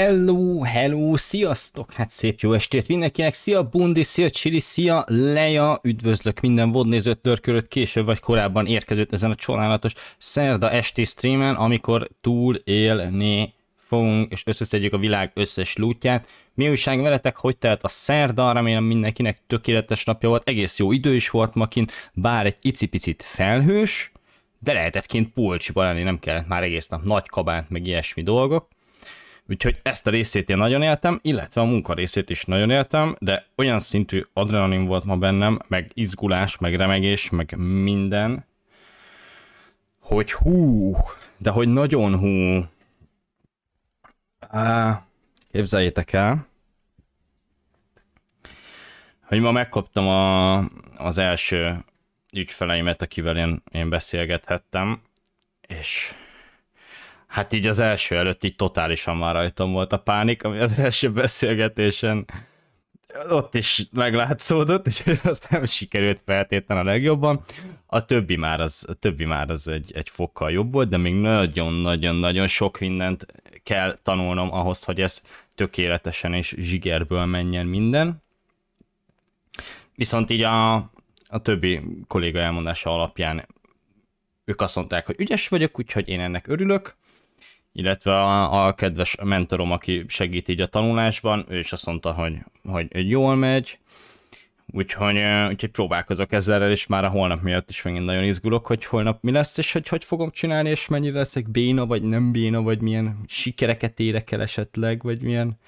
Hello, hello, sziasztok! Hát szép jó estét mindenkinek! Szia Bundi, szia Csili, szia Leja! Üdvözlök minden vodnézőt, törkölött később vagy korábban érkezőt ezen a csodálatos szerda esti streamen, amikor túlélni fogunk, és összeszedjük a világ összes lútját. Mi újság veletek, hogy telt a szerda, remélem mindenkinek tökéletes napja volt, egész jó idő is volt ma kint, bár egy icipicit felhős, de lehetett kint pulcsiba lenni, nem kellett már egész nap nagy kabát, meg ilyesmi dolgok Úgyhogy ezt a részét én nagyon éltem, illetve a munka részét is nagyon éltem, de olyan szintű adrenalin volt ma bennem, meg izgulás, meg remegés, meg minden, hogy hú, de hogy nagyon hú. Á, képzeljétek el, hogy ma megkaptam a, az első ügyfeleimet, akivel én, én beszélgethettem, és hát így az első előtt így totálisan már rajtam volt a pánik, ami az első beszélgetésen ott is meglátszódott, és azt nem sikerült feltétlen a legjobban. A többi már az, a többi már az egy, egy fokkal jobb volt, de még nagyon-nagyon-nagyon sok mindent kell tanulnom ahhoz, hogy ez tökéletesen és zsigerből menjen minden. Viszont így a, a többi kolléga elmondása alapján ők azt mondták, hogy ügyes vagyok, úgyhogy én ennek örülök, illetve a, a kedves mentorom, aki segít így a tanulásban, ő is azt mondta, hogy, hogy jól megy, úgyhogy, úgyhogy próbálkozok ezzel, és már a holnap miatt is megint nagyon izgulok, hogy holnap mi lesz, és hogy hogy fogom csinálni, és mennyire leszek béna, vagy nem béna, vagy milyen sikereket érek el esetleg, vagy milyen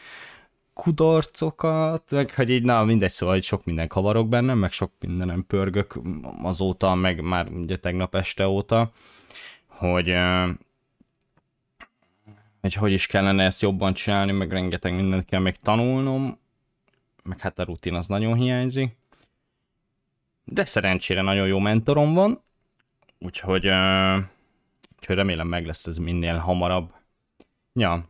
kudarcokat, meg hogy így, na mindegy, szóval hogy sok minden kavarok bennem, meg sok mindenem pörgök azóta, meg már ugye tegnap este óta, hogy hogy hogy is kellene ezt jobban csinálni, meg rengeteg mindent kell még tanulnom, meg hát a rutin az nagyon hiányzik. De szerencsére nagyon jó mentorom van, úgyhogy, uh, úgyhogy remélem meg lesz ez minél hamarabb. Ja,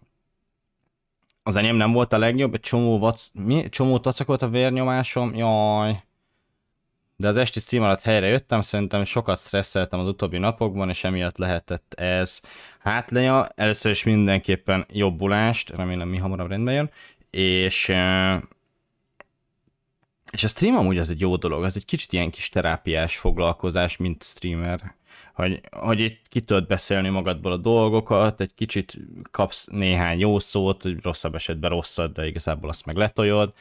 az enyém nem volt a legjobb, egy csomó, vac, mi? csomó tacakolt volt a vérnyomásom, jaj. De az esti stream alatt helyre jöttem, szerintem sokat stresszeltem az utóbbi napokban, és emiatt lehetett ez hátlenya. Először is mindenképpen jobbulást, remélem mi hamarabb rendben jön, és és a stream amúgy az egy jó dolog, az egy kicsit ilyen kis terápiás foglalkozás, mint streamer, hogy, hogy itt ki tudod beszélni magadból a dolgokat, egy kicsit kapsz néhány jó szót, hogy rosszabb esetben rosszat, de igazából azt meg letoljod,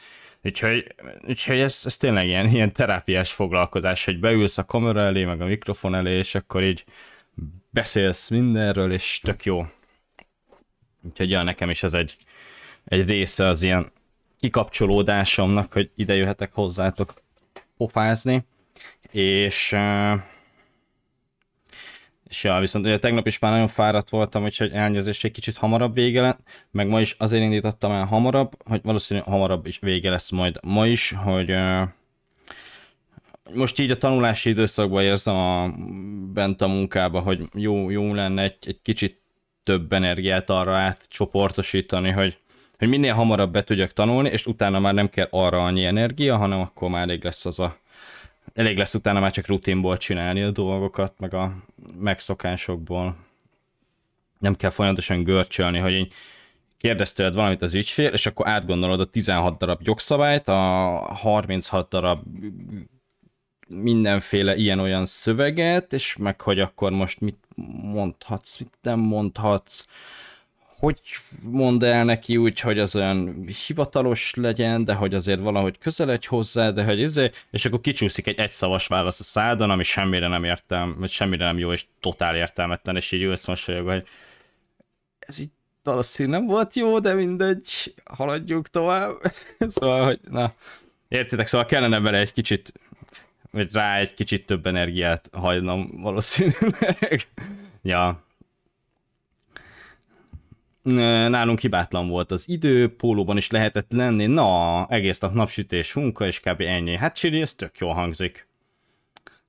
Úgyhogy, úgyhogy ez, ez tényleg ilyen, ilyen terápiás foglalkozás, hogy beülsz a kamera elé, meg a mikrofon elé, és akkor így beszélsz mindenről, és tök jó. Úgyhogy ja, nekem is ez egy, egy része az ilyen kikapcsolódásomnak, hogy ide jöhetek hozzátok pofázni, és Ja, viszont ugye tegnap is már nagyon fáradt voltam, úgyhogy elnyezés egy kicsit hamarabb vége lett, meg ma is azért indítottam el hamarabb, hogy valószínűleg hamarabb is vége lesz majd ma is, hogy uh, most így a tanulási időszakban érzem a, bent a munkába, hogy jó, jó lenne egy, egy kicsit több energiát arra átcsoportosítani, hogy, hogy minél hamarabb be tudjak tanulni, és utána már nem kell arra annyi energia, hanem akkor már elég lesz az a elég lesz utána már csak rutinból csinálni a dolgokat, meg a megszokásokból. Nem kell folyamatosan görcsölni, hogy én kérdeztőled valamit az ügyfél, és akkor átgondolod a 16 darab jogszabályt, a 36 darab mindenféle ilyen-olyan szöveget, és meg hogy akkor most mit mondhatsz, mit nem mondhatsz, hogy mond el neki úgy, hogy az olyan hivatalos legyen, de hogy azért valahogy egy hozzá, de hogy ez izé, és akkor kicsúszik egy egyszavas válasz a szádon, ami semmire nem értem, vagy semmire nem jó, és totál értelmetlen, és így ősz mosolyog, hogy ez így valószínűleg nem volt jó, de mindegy, haladjuk tovább. szóval, hogy na, értitek, szóval kellene vele egy kicsit, vagy rá egy kicsit több energiát hagynom valószínűleg. ja, nálunk hibátlan volt az idő, pólóban is lehetett lenni, na, egész nap napsütés, munka, és kb. ennyi. Hát Siri, ez tök jól hangzik.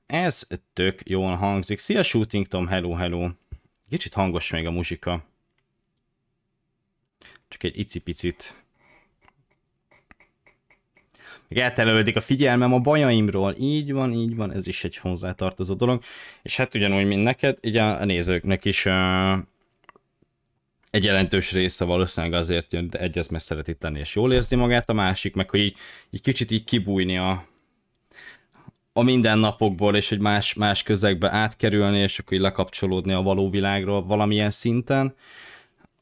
Ez tök jól hangzik. Szia Shooting Tom, hello, hello. Kicsit hangos még a muzsika. Csak egy icipicit. Még eltelelődik a figyelmem a bajaimról. Így van, így van, ez is egy hozzátartozó dolog. És hát ugyanúgy, mint neked, ugye a nézőknek is uh, egy jelentős része valószínűleg azért jön, de egy az meg szeret itt lenni, és jól érzi magát, a másik meg, hogy így, így kicsit így kibújni a, a mindennapokból, és hogy más, más közegbe átkerülni, és akkor így lekapcsolódni a való világról valamilyen szinten.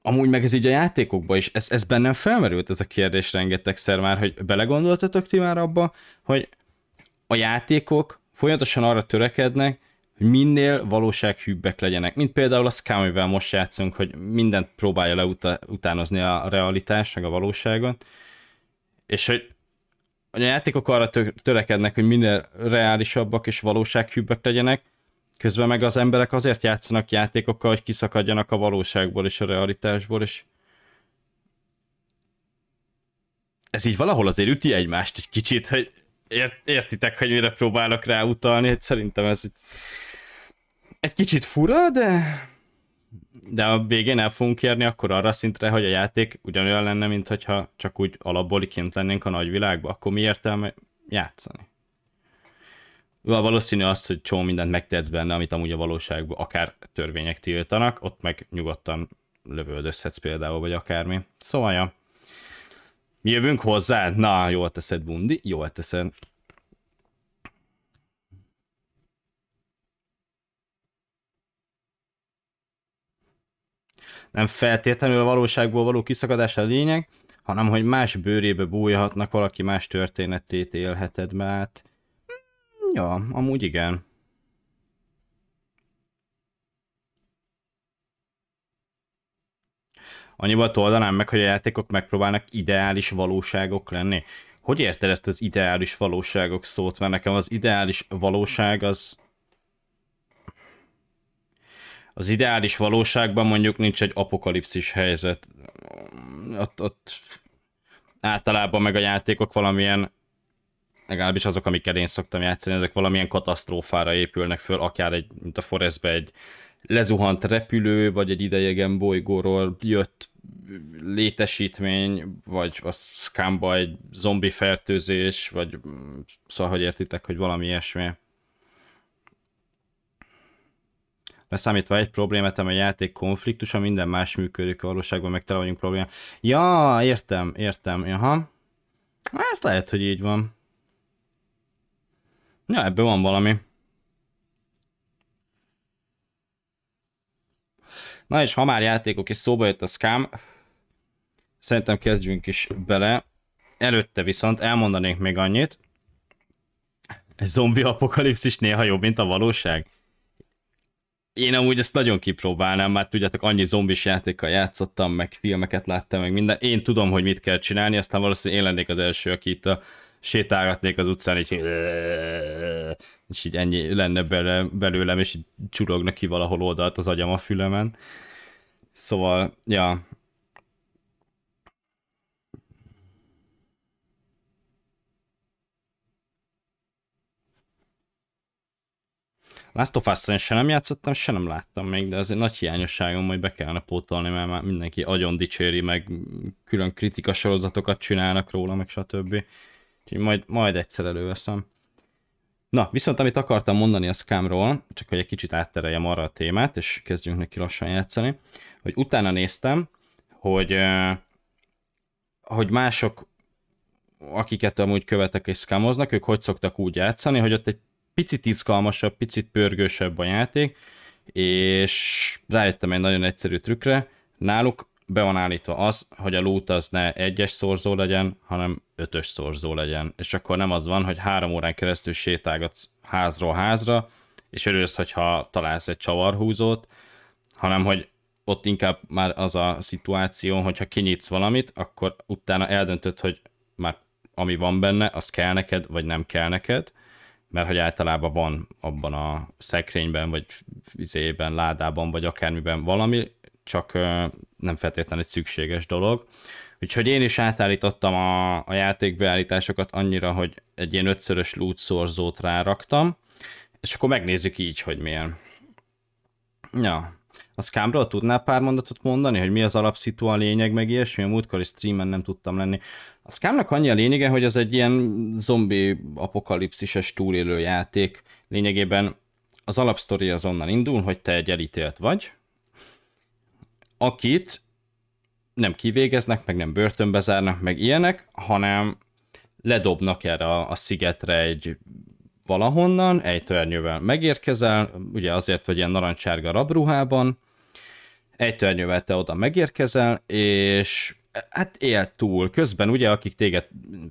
Amúgy meg ez így a játékokban is, ez, ez bennem felmerült ez a kérdés rengetegszer már, hogy belegondoltatok ti már abba, hogy a játékok folyamatosan arra törekednek, hogy minél valósághűbbek legyenek, mint például a Scam, amivel most játszunk, hogy mindent próbálja leutánozni a realitás, meg a valóságot, és hogy a játékok arra törekednek, hogy minél reálisabbak és valósághűbbek legyenek, közben meg az emberek azért játszanak játékokkal, hogy kiszakadjanak a valóságból és a realitásból, és ez így valahol azért üti egymást egy kicsit, hogy ért, értitek, hogy mire próbálok ráutalni, hogy szerintem ez egy egy kicsit fura, de de a végén el fogunk érni akkor arra szintre, hogy a játék ugyanolyan lenne, mint hogyha csak úgy alapból kint lennénk a nagyvilágba, akkor mi értelme játszani? Valószínű az, hogy csomó mindent megtetsz benne, amit amúgy a valóságban akár törvények tiltanak, ott meg nyugodtan lövöldözhetsz például, vagy akármi. Szóval, ja. Mi jövünk hozzá? Na, jól teszed, Bundi, jól teszed. nem feltétlenül a valóságból való kiszakadás a lényeg, hanem hogy más bőrébe bújhatnak, valaki más történetét élheted, át. Mm, ja, amúgy igen. Annyival toldanám meg, hogy a játékok megpróbálnak ideális valóságok lenni. Hogy érted ezt az ideális valóságok szót? Mert nekem az ideális valóság az az ideális valóságban mondjuk nincs egy apokalipszis helyzet. Ott, ott általában meg a játékok valamilyen, legalábbis azok, amikkel én szoktam játszani, ezek valamilyen katasztrófára épülnek föl, akár egy, mint a Forestbe egy lezuhant repülő, vagy egy idejegen bolygóról jött létesítmény, vagy a Scamba egy zombi fertőzés, vagy mm, szóval, hogy értitek, hogy valami ilyesmi. leszámítva egy problémát, a játék a minden más működik a valóságban, meg tele vagyunk Ja, értem, értem, aha. Hát ez lehet, hogy így van. Ja, ebben van valami. Na és ha már játékok és szóba jött a Scam, szerintem kezdjünk is bele. Előtte viszont elmondanék még annyit, egy zombi apokalipszis néha jobb, mint a valóság én amúgy ezt nagyon kipróbálnám, már tudjátok, annyi zombis játékkal játszottam, meg filmeket láttam, meg minden. Én tudom, hogy mit kell csinálni, aztán valószínűleg én lennék az első, aki itt a sétálgatnék az utcán, így, és így ennyi lenne bele, belőlem, és így csulogna ki valahol oldalt az agyam a fülemen. Szóval, ja, Last of Us-en se nem játszottam, se nem láttam még, de azért nagy hiányosságom, hogy be kellene pótolni, mert már mindenki agyon dicséri, meg külön kritika sorozatokat csinálnak róla, meg stb. Úgyhogy majd, majd egyszer előveszem. Na, viszont amit akartam mondani a scamról, csak hogy egy kicsit áttereljem arra a témát, és kezdjünk neki lassan játszani, hogy utána néztem, hogy, hogy mások, akiket amúgy követek és scamoznak, ők hogy szoktak úgy játszani, hogy ott egy picit izgalmasabb, picit pörgősebb a játék, és rájöttem egy nagyon egyszerű trükkre, náluk be van állítva az, hogy a loot az ne egyes szorzó legyen, hanem ötös szorzó legyen. És akkor nem az van, hogy három órán keresztül sétálgatsz házról házra, és örülsz, hogyha találsz egy csavarhúzót, hanem hogy ott inkább már az a szituáció, hogyha kinyitsz valamit, akkor utána eldöntöd, hogy már ami van benne, az kell neked, vagy nem kell neked, mert hogy általában van abban a szekrényben, vagy vizében, ládában, vagy akármiben valami, csak nem feltétlenül egy szükséges dolog. Úgyhogy én is átállítottam a, a játékbeállításokat annyira, hogy egy ilyen ötszörös loot szorzót ráraktam, és akkor megnézzük így, hogy milyen. Ja, a Scumról tudnál pár mondatot mondani, hogy mi az alapszitu a lényeg, meg ilyesmi? A múltkori streamen nem tudtam lenni. A Scumnak annyi a lényege, hogy ez egy ilyen zombi apokalipszises túlélő játék. Lényegében az alapsztori azonnal indul, hogy te egy elítélt vagy, akit nem kivégeznek, meg nem börtönbe zárnak, meg ilyenek, hanem ledobnak erre a, a szigetre egy valahonnan, egy törnyővel megérkezel, ugye azért vagy ilyen narancsárga rabruhában, egy törnyővel te oda megérkezel, és hát él túl. Közben ugye, akik téged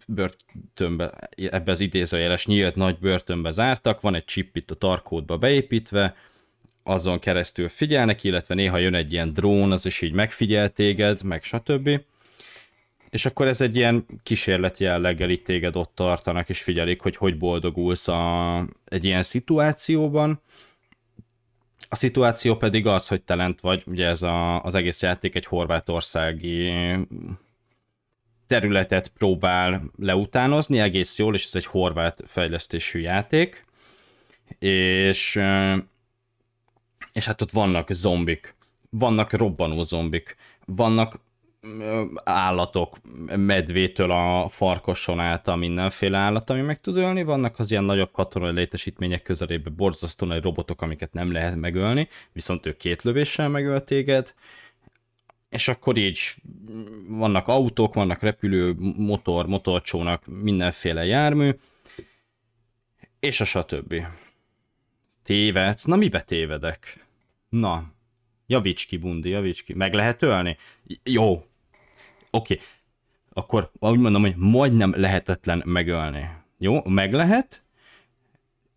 börtönbe, ebbe az idézőjeles nyílt nagy börtönbe zártak, van egy chip itt a tarkódba beépítve, azon keresztül figyelnek, illetve néha jön egy ilyen drón, az is így megfigyel téged, meg stb. És akkor ez egy ilyen kísérleti jelleggel itt téged ott tartanak, és figyelik, hogy hogy boldogulsz a, egy ilyen szituációban. A szituáció pedig az, hogy te lent vagy, ugye ez a, az egész játék egy horvátországi területet próbál leutánozni egész jól, és ez egy horvát fejlesztésű játék, és, és hát ott vannak zombik, vannak robbanó zombik, vannak állatok, medvétől a farkoson át a mindenféle állat, ami meg tud ölni, vannak az ilyen nagyobb katonai létesítmények közelében borzasztó nagy robotok, amiket nem lehet megölni, viszont ők két lövéssel megöl téged, és akkor így vannak autók, vannak repülő, motor, motorcsónak, mindenféle jármű, és a satöbbi. Tévedsz? Na mibe tévedek? Na, javíts ki, Bundi, javíts ki. Meg lehet ölni? Jó, oké, akkor úgy mondom, hogy majdnem lehetetlen megölni. Jó, meg lehet,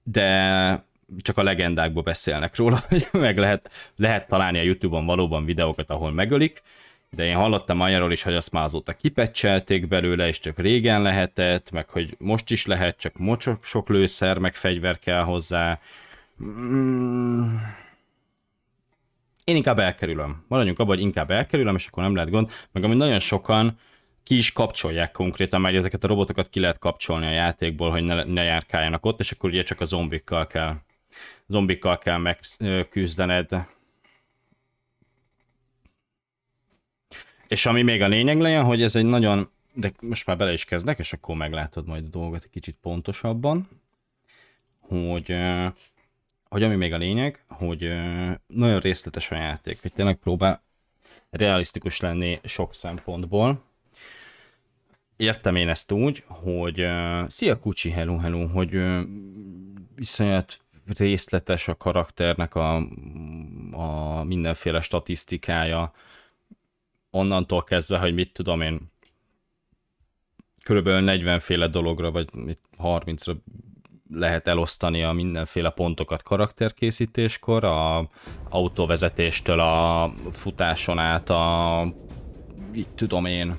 de csak a legendákból beszélnek róla, hogy meg lehet, lehet találni a YouTube-on valóban videókat, ahol megölik, de én hallottam anyáról is, hogy azt már azóta kipecselték belőle, és csak régen lehetett, meg hogy most is lehet, csak mocsok sok lőszer, meg fegyver kell hozzá. Mm én inkább elkerülöm. Maradjunk abban, hogy inkább elkerülöm, és akkor nem lehet gond. Meg ami nagyon sokan ki is kapcsolják konkrétan, mert ezeket a robotokat ki lehet kapcsolni a játékból, hogy ne, ne járkáljanak ott, és akkor ugye csak a zombikkal kell, zombikkal kell megküzdened. És ami még a lényeg legyen, hogy ez egy nagyon, de most már bele is kezdek, és akkor meglátod majd a dolgot egy kicsit pontosabban, hogy hogy ami még a lényeg, hogy nagyon részletes a játék, hogy tényleg próbál realisztikus lenni sok szempontból. Értem én ezt úgy, hogy uh, szia kucsi, hello, hello, hogy uh, részletes a karakternek a, a mindenféle statisztikája, onnantól kezdve, hogy mit tudom én, körülbelül 40 féle dologra, vagy 30-ra lehet elosztani a mindenféle pontokat karakterkészítéskor, a autóvezetéstől a futáson át a, így tudom én,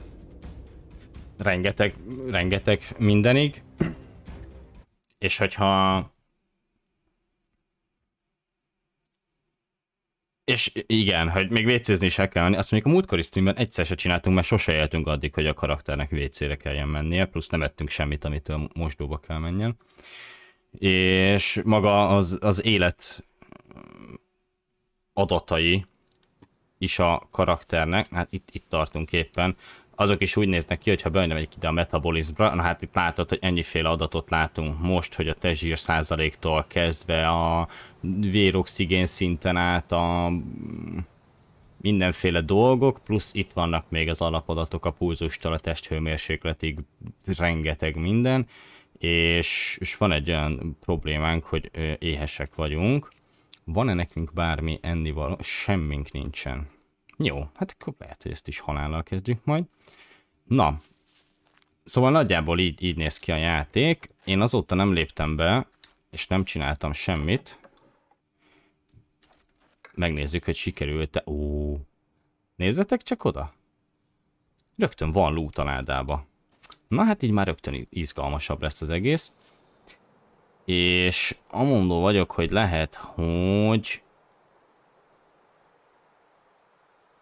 rengeteg, rengeteg mindenig. És hogyha És igen, hogy még vécézni is el kell menni. Azt mondjuk a múltkori streamben egyszer se csináltunk, mert sose éltünk addig, hogy a karakternek vécére kelljen mennie, plusz nem ettünk semmit, amitől mosdóba kell menjen és maga az, az élet adatai is a karakternek, hát itt, itt tartunk éppen, azok is úgy néznek ki, hogyha egy ide a metabolizmra, na hát itt látod, hogy ennyiféle adatot látunk most, hogy a te zsír százaléktól kezdve a véroxigén szinten át a mindenféle dolgok, plusz itt vannak még az alapadatok a pulzustól a testhőmérsékletig, rengeteg minden, és, és van egy olyan problémánk, hogy éhesek vagyunk, van-e nekünk bármi ennivaló? Semmink nincsen. Jó, hát akkor lehet, hogy ezt is halállal kezdjük majd. Na, szóval nagyjából így, így néz ki a játék. Én azóta nem léptem be, és nem csináltam semmit. Megnézzük, hogy sikerült-e. Ó, nézzetek csak oda. Rögtön van ládába. Na hát így már rögtön izgalmasabb lesz az egész. És amondó vagyok, hogy lehet, hogy...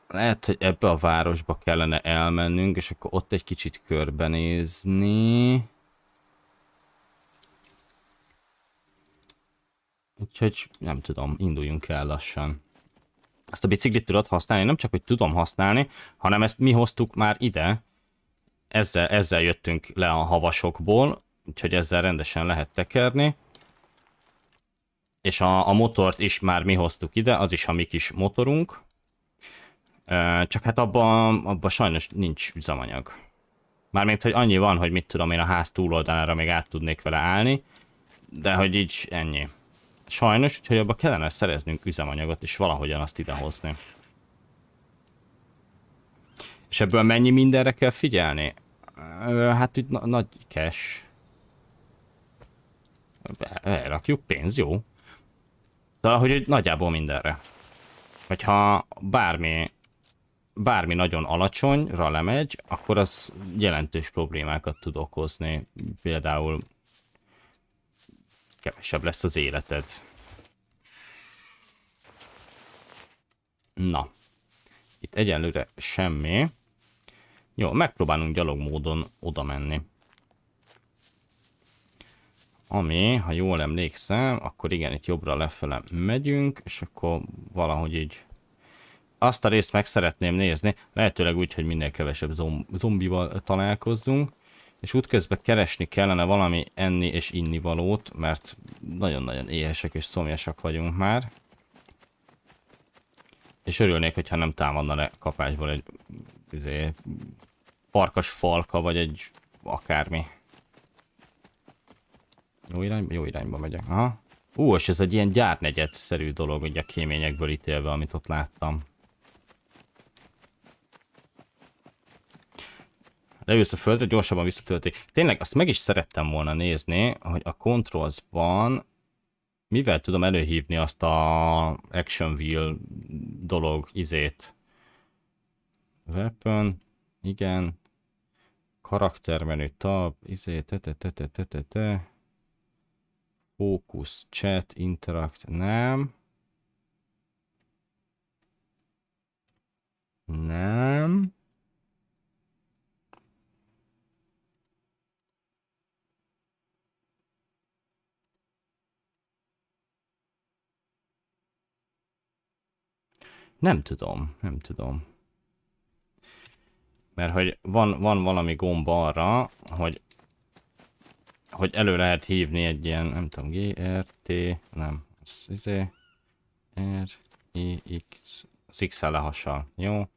Lehet, hogy ebbe a városba kellene elmennünk, és akkor ott egy kicsit körbenézni. Úgyhogy nem tudom, induljunk el lassan. Ezt a biciklit tudod használni, nem csak, hogy tudom használni, hanem ezt mi hoztuk már ide, ezzel, ezzel jöttünk le a havasokból, úgyhogy ezzel rendesen lehet tekerni. És a, a motort is már mi hoztuk ide, az is a mi kis motorunk. Csak hát abban abba sajnos nincs üzemanyag. Mármint, hogy annyi van, hogy mit tudom én a ház túloldalára még át tudnék vele állni, de hogy így ennyi. Sajnos, úgyhogy abba kellene szereznünk üzemanyagot, és valahogyan azt idehozni. És ebből mennyi mindenre kell figyelni? Hát itt na nagy cash. Elrakjuk pénz, jó. Szóval, hogy nagyjából mindenre. Hogyha bármi, bármi nagyon alacsonyra lemegy, akkor az jelentős problémákat tud okozni. Például kevesebb lesz az életed. Na. Itt egyenlőre semmi. Jó, megpróbálunk gyalog módon oda menni. Ami, ha jól emlékszem, akkor igen, itt jobbra lefele megyünk, és akkor valahogy így azt a részt meg szeretném nézni, lehetőleg úgy, hogy minél kevesebb zom zombival találkozzunk, és útközben keresni kellene valami enni és inni valót, mert nagyon-nagyon éhesek és szomjasak vagyunk már. És örülnék, hogyha nem támadna le kapásból egy izé, parkas falka, vagy egy akármi. Jó irányba, jó irányba megyek. Aha. Ú, és ez egy ilyen gyárnegyedszerű dolog, ugye a kéményekből ítélve, amit ott láttam. leülsz a földre, gyorsabban visszatölti. Tényleg azt meg is szerettem volna nézni, hogy a Controls-ban mivel tudom előhívni azt a Action Wheel dolog izét. Weapon, igen. Karaktermenü, tab, izé, te te te te te te te. Fókusz, chat, interact, nem. Nem. Nem tudom, nem tudom. Mert hogy van, van valami gomb arra, hogy hogy elő lehet hívni egy ilyen, nem tudom, GRT, nem, ez izé, R, I, X, az x lehassal, jó?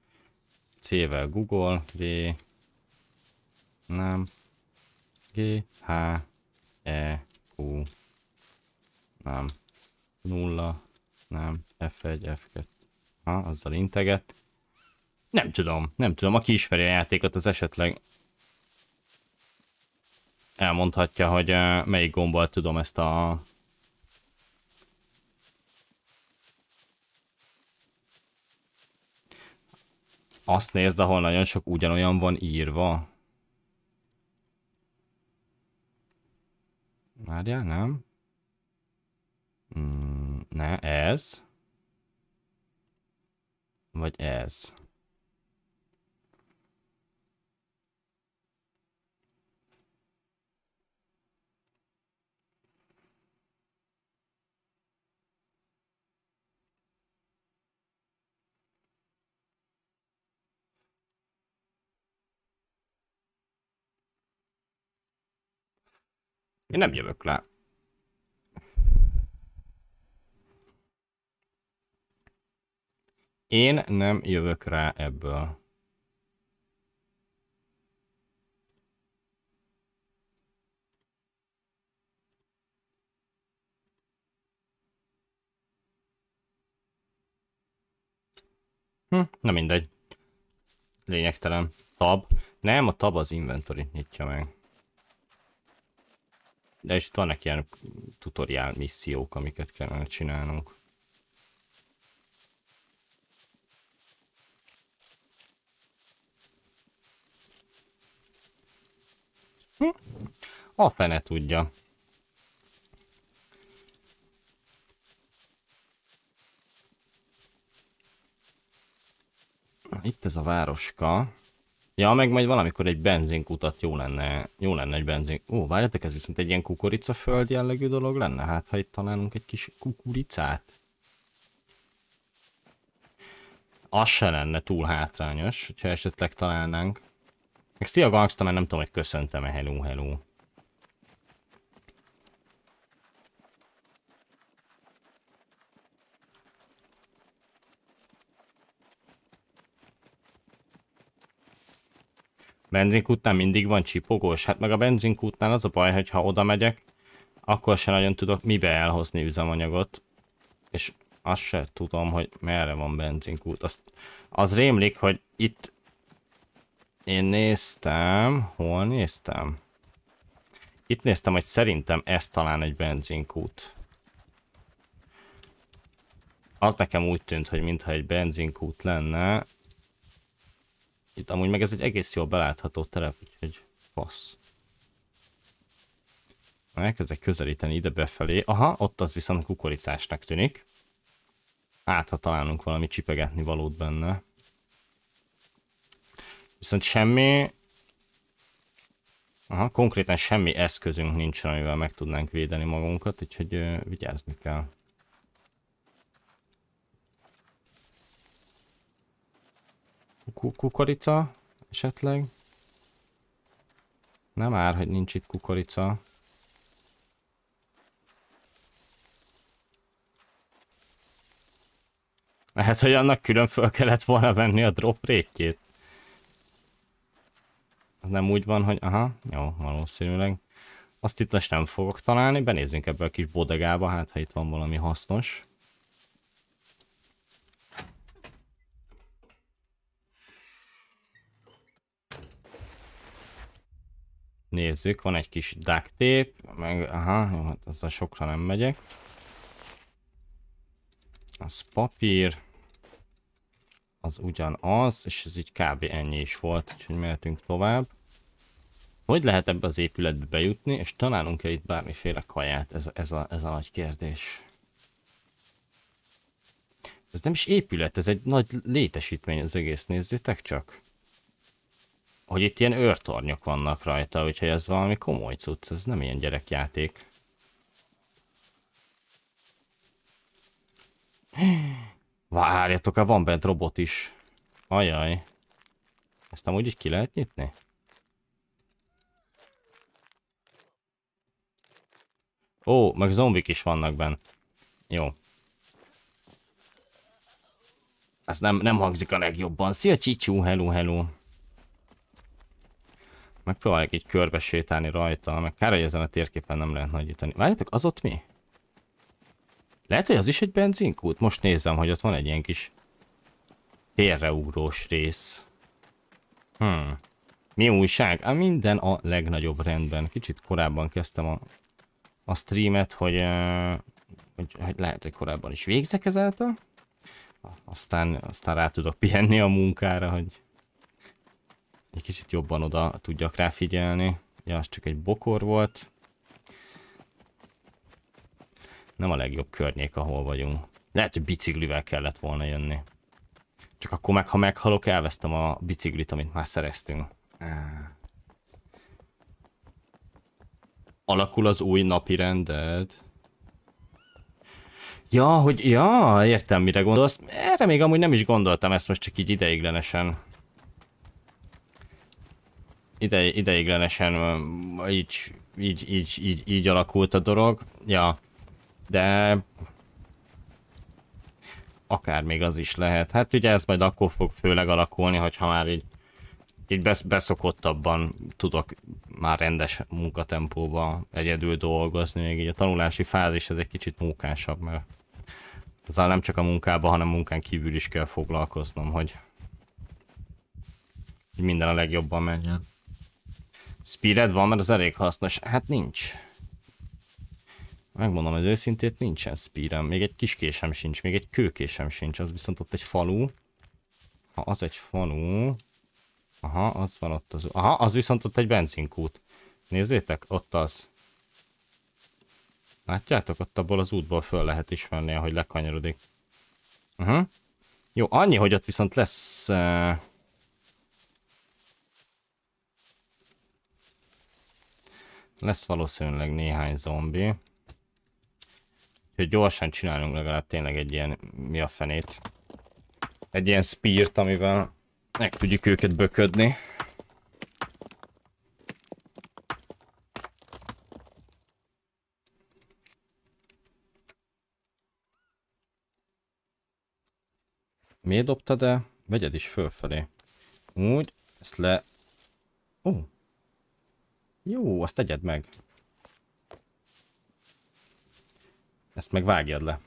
C-vel Google, V, nem, G, H, E, Q, nem, nulla, nem, F1, F2, ha, azzal integet, nem tudom, nem tudom, aki ismeri a játékot, az esetleg elmondhatja, hogy melyik gombbal tudom ezt a azt nézd, ahol nagyon sok ugyanolyan van írva. Várjál, nem? Mm, ne, ez. Vagy ez. Én nem jövök le. Én nem jövök rá ebből. Hm, na mindegy. Lényegtelen. Tab. Nem, a tab az inventory nyitja meg. De és itt vannak ilyen tutoriál missziók, amiket kellene csinálnunk. Hm? A fene tudja. Itt ez a városka. Ja, meg majd valamikor egy benzinkutat jó lenne, jó lenne egy benzin... Ó, várjátok, ez viszont egy ilyen kukoricaföld jellegű dolog lenne? Hát, ha itt találunk egy kis kukoricát. Az se lenne túl hátrányos, hogyha esetleg találnánk. Meg szia Gangsta, mert nem tudom, hogy köszöntem-e, hello, hello. Benzinkútnál mindig van csipogós? Hát meg a benzinkútnál az a baj, hogy ha oda megyek, akkor se nagyon tudok mibe elhozni üzemanyagot. És azt se tudom, hogy merre van benzinkút. Azt, az rémlik, hogy itt én néztem, hol néztem? Itt néztem, hogy szerintem ez talán egy benzinkút. Az nekem úgy tűnt, hogy mintha egy benzinkút lenne, itt amúgy meg ez egy egész jól belátható terep, úgyhogy fasz. Elkezdek közelíteni ide befelé. Aha, ott az viszont kukoricásnak tűnik. Hát, ha találunk valami csipegetni valót benne. Viszont semmi... Aha, konkrétan semmi eszközünk nincsen, amivel meg tudnánk védeni magunkat, úgyhogy ö, vigyázni kell. Kukorica esetleg. Nem ár, hogy nincs itt kukorica. Lehet, hogy annak külön föl kellett volna venni a drop rétjét. Nem úgy van, hogy... Aha, jó, valószínűleg. Azt itt most nem fogok találni, benézzünk ebbe a kis bodegába, hát ha itt van valami hasznos. Nézzük, van egy kis duct tape, meg aha, jó, hát azzal sokra nem megyek. Az papír, az ugyanaz, és ez így kb. ennyi is volt, úgyhogy mehetünk tovább. Hogy lehet ebbe az épületbe bejutni, és találunk-e itt bármiféle kaját? Ez, ez, a, ez a nagy kérdés. Ez nem is épület, ez egy nagy létesítmény az egész, nézzétek csak hogy itt ilyen őrtornyok vannak rajta, úgyhogy ez valami komoly cucc, ez nem ilyen gyerekjáték. Várjatok, hát van bent robot is. Ajaj. Ezt amúgy így ki lehet nyitni? Ó, meg zombik is vannak benne. Jó. Ez nem, nem hangzik a legjobban. Szia, Csicsú, hello, hello. Megpróbáljuk így körbe sétálni rajta, meg kár, hogy ezen a térképen nem lehet nagyítani. Várjátok, az ott mi? Lehet, hogy az is egy benzinkút? Most nézem, hogy ott van egy ilyen kis térreugrós rész. Hmm. Mi újság? A minden a legnagyobb rendben. Kicsit korábban kezdtem a, a streamet, hogy, uh, hogy, hogy lehet, hogy korábban is végzek ezáltal. Aztán, aztán rá tudok pihenni a munkára, hogy egy kicsit jobban oda tudjak rá figyelni. Ja, az csak egy bokor volt. Nem a legjobb környék, ahol vagyunk. Lehet, hogy biciklivel kellett volna jönni. Csak akkor meg, ha meghalok, elvesztem a biciklit, amit már szereztünk. Alakul az új napi rended. Ja, hogy, ja, értem, mire gondolsz. Erre még amúgy nem is gondoltam ezt most csak így ideiglenesen ide, ideiglenesen így, így, így, így, így alakult a dolog. Ja, de akár még az is lehet. Hát ugye ez majd akkor fog főleg alakulni, hogyha már így, így beszokottabban tudok már rendes munkatempóba egyedül dolgozni, még így a tanulási fázis ez egy kicsit munkásabb, mert azzal nem csak a munkába, hanem munkán kívül is kell foglalkoznom, hogy minden a legjobban menjen. Speered van, mert az elég hasznos. Hát nincs. Megmondom az őszintét, nincsen spearem. Még egy kis késem sincs, még egy kőkésem sincs. Az viszont ott egy falu. Ha az egy falu... Aha, az van ott az... Aha, az viszont ott egy benzinkút. Nézzétek, ott az. Látjátok, ott abból az útból föl lehet ismerni, ahogy lekanyarodik. Uh mhm. -huh. Jó, annyi, hogy ott viszont lesz... Uh Lesz valószínűleg néhány zombi. Úgyhogy gyorsan csinálunk legalább tényleg egy ilyen, mi a fenét. Egy ilyen spírt amivel meg tudjuk őket böködni. Miért dobtad de Vegyed is fölfelé. Úgy, ezt le... Ó, uh, jó, azt tegyed meg. Ezt meg vágjad le.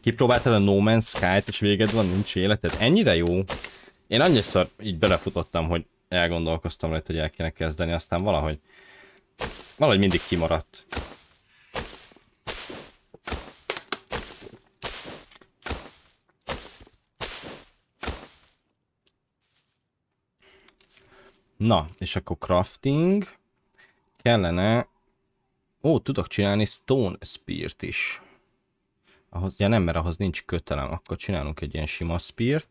Kipróbáltad a No Man's Sky-t, és véged van, nincs életed? Ennyire jó? Én annyiszor így belefutottam, hogy elgondolkoztam rajta, hogy el kéne kezdeni, aztán valahogy valahogy mindig kimaradt. Na, és akkor crafting. Kellene... Ó, tudok csinálni Stone spirit is. Ahhoz, ja nem, mert ahhoz nincs kötelem. Akkor csinálunk egy ilyen sima spirit.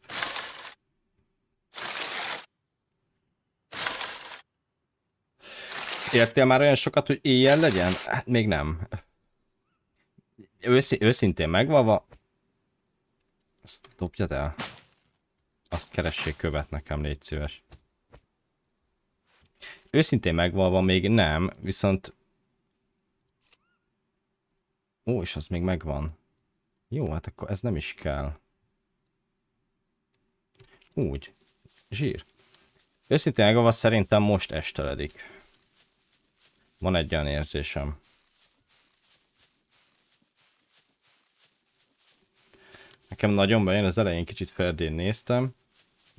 Értél már olyan sokat, hogy éjjel legyen? Hát még nem. Őszi, őszintén megvalva. Ezt dobjad el. Azt keressék követ nekem, légy szíves őszintén megvalva még nem, viszont... Ó, és az még megvan. Jó, hát akkor ez nem is kell. Úgy. Zsír. Őszintén megvalva szerintem most esteledik. Van egy olyan érzésem. Nekem nagyon bejön, az elején kicsit ferdén néztem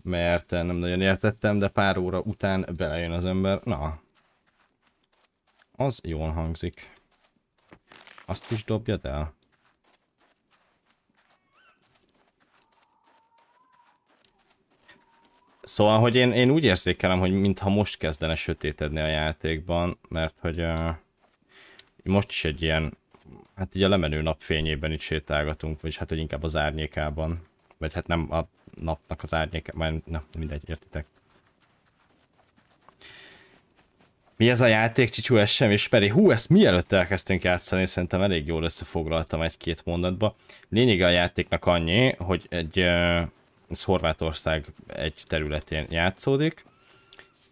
mert nem nagyon értettem, de pár óra után belejön az ember. Na, az jól hangzik. Azt is dobjad el. Szóval, hogy én, én úgy érzékelem, hogy mintha most kezdene sötétedni a játékban, mert hogy uh, most is egy ilyen, hát így a lemenő napfényében itt sétálgatunk, vagy hát hogy inkább az árnyékában, vagy hát nem a napnak az árnyéke, már na, mindegy, értitek. Mi ez a játék, Csicsú, ez sem ismeri. Hú, ezt mielőtt elkezdtünk játszani, szerintem elég jól összefoglaltam egy-két mondatba. Lényeg a játéknak annyi, hogy egy, ez Horvátország egy területén játszódik,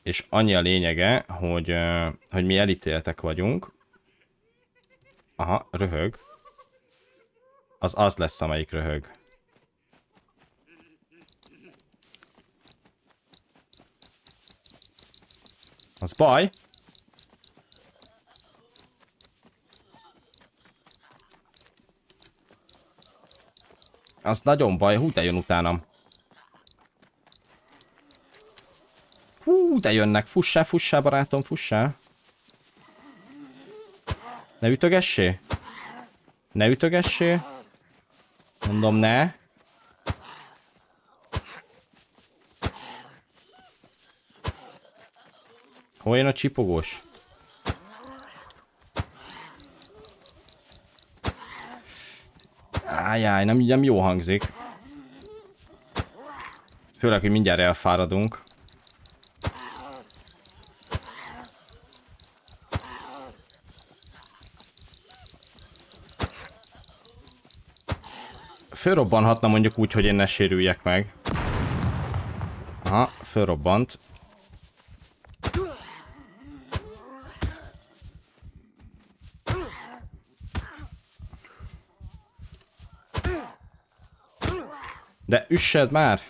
és annyi a lényege, hogy, hogy mi elítéltek vagyunk. Aha, röhög. Az az lesz, amelyik röhög. Az baj. Az nagyon baj. Hú, te jön utánam. Hú, de jönnek. Fussá, fussá, barátom, fussá. Ne ütögessé. Ne ütögessé. Mondom, ne. Hol jön a csipogós? Ájjáj, nem, nem jó hangzik. Főleg, hogy mindjárt elfáradunk. Fölrobbanhatna mondjuk úgy, hogy én ne sérüljek meg. Aha, fölrobbant. De üssed már!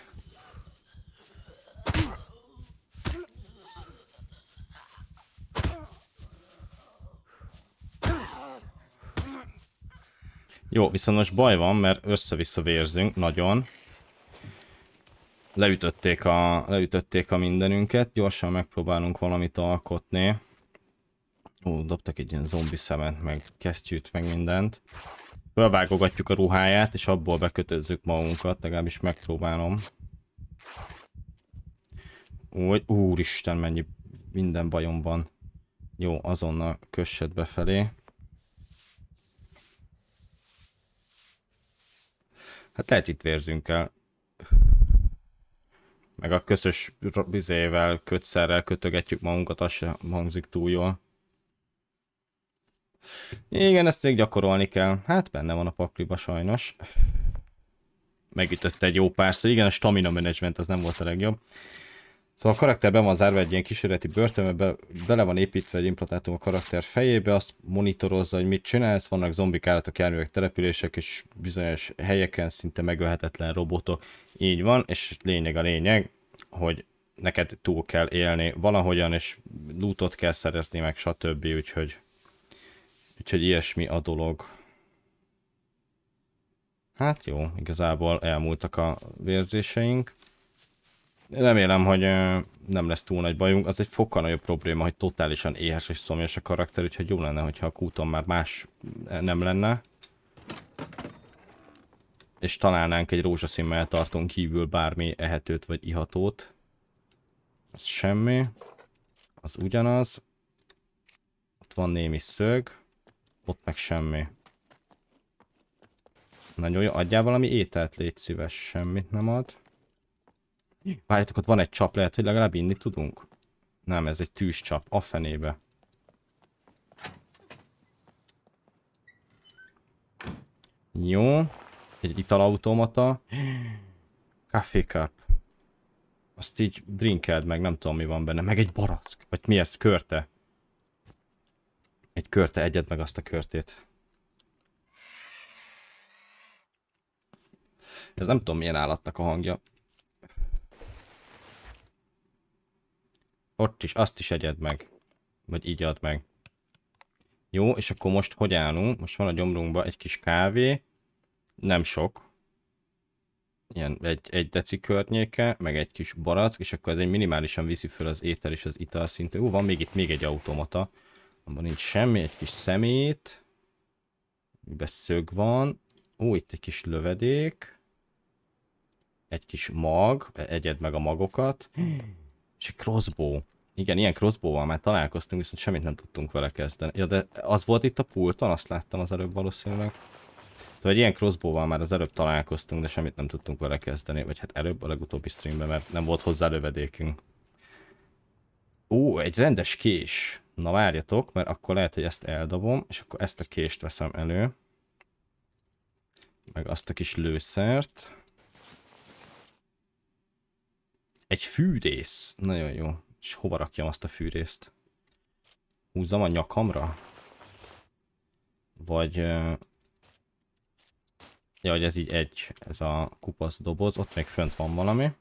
Jó, viszont most baj van, mert össze-vissza vérzünk nagyon. Leütötték a, leütötték a mindenünket, gyorsan megpróbálunk valamit alkotni. Ó, dobtak egy ilyen zombi szemet, meg kesztyűt, meg mindent. Fölvágogatjuk a ruháját, és abból bekötözzük magunkat, legalábbis megpróbálom. Úgy, úristen, mennyi minden bajom van. Jó, azonnal kössed befelé. Hát lehet itt vérzünk el. Meg a közös bizével, kötszerrel kötögetjük magunkat, az sem hangzik túl jól. Igen, ezt még gyakorolni kell. Hát benne van a pakliba sajnos. Megütött egy jó párszor. Igen, a stamina management az nem volt a legjobb. Szóval a karakter be van zárva egy ilyen kísérleti börtönbe, be, bele van építve egy implantátum a karakter fejébe, azt monitorozza, hogy mit csinálsz, vannak zombik állatok, járművek, települések, és bizonyos helyeken szinte megölhetetlen robotok. Így van, és lényeg a lényeg, hogy neked túl kell élni valahogyan, és lootot kell szerezni, meg stb. Úgyhogy Úgyhogy ilyesmi a dolog. Hát jó, igazából elmúltak a vérzéseink. Remélem, hogy nem lesz túl nagy bajunk. Az egy fokkal nagyobb probléma, hogy totálisan éhes és szomjas a karakter, úgyhogy jó lenne, hogyha a kúton már más e, nem lenne. És találnánk egy rózsaszín tartunk kívül bármi ehetőt vagy ihatót. Az semmi. Az ugyanaz. Ott van némi szög. Ott meg semmi. Nagyon jó, adjál valami ételt, légy szíves, semmit nem ad. Várjátok, ott van egy csap, lehet, hogy legalább inni tudunk? Nem, ez egy tűzcsap, a fenébe. Jó, egy italautomata. Café cup. Azt így drinkeld meg, nem tudom mi van benne. Meg egy barack, vagy mi ez, körte. Egy körte, egyed meg azt a körtét. Ez nem tudom milyen állatnak a hangja. Ott is, azt is egyed meg. Vagy így ad meg. Jó, és akkor most hogy állunk? Most van a gyomrunkban egy kis kávé. Nem sok. Ilyen egy, egy deci környéke, meg egy kis barack, és akkor ez egy minimálisan viszi föl az étel és az ital szinte. Ó, van még itt még egy automata. Abban nincs semmi, egy kis szemét. Beszög van. Ó, itt egy kis lövedék. Egy kis mag. Egyed meg a magokat. És egy crossbow. Igen, ilyen crossbow-val már találkoztunk, viszont semmit nem tudtunk vele kezdeni. Ja, de az volt itt a pulton, azt láttam az előbb valószínűleg. Szóval egy ilyen crossbow már az előbb találkoztunk, de semmit nem tudtunk vele kezdeni. Vagy hát előbb, a legutóbbi streamben, mert nem volt hozzá lövedékünk. Ó, egy rendes kés. Na várjatok, mert akkor lehet, hogy ezt eldobom, és akkor ezt a kést veszem elő. Meg azt a kis lőszert. Egy fűrész. Nagyon jó. És hova rakjam azt a fűrészt? Húzzam a nyakamra? Vagy... Ja, hogy ez így egy, ez a kupasz doboz, ott még fönt van valami.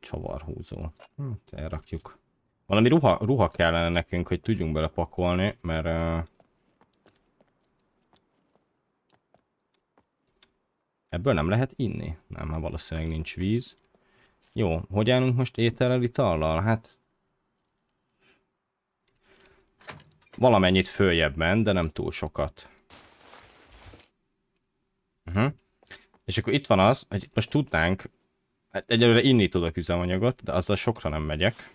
Csavarhúzó. Hm, elrakjuk. Valami ruha, ruha kellene nekünk, hogy tudjunk belepakolni, mert... Uh, ebből nem lehet inni? Nem, már valószínűleg nincs víz. Jó, hogy állunk most ételrel, itallal? Hát... Valamennyit följebb ment, de nem túl sokat. Uh mhm. -huh. És akkor itt van az, hogy most tudnánk... Hát egyelőre inni tudok üzemanyagot, de azzal sokra nem megyek.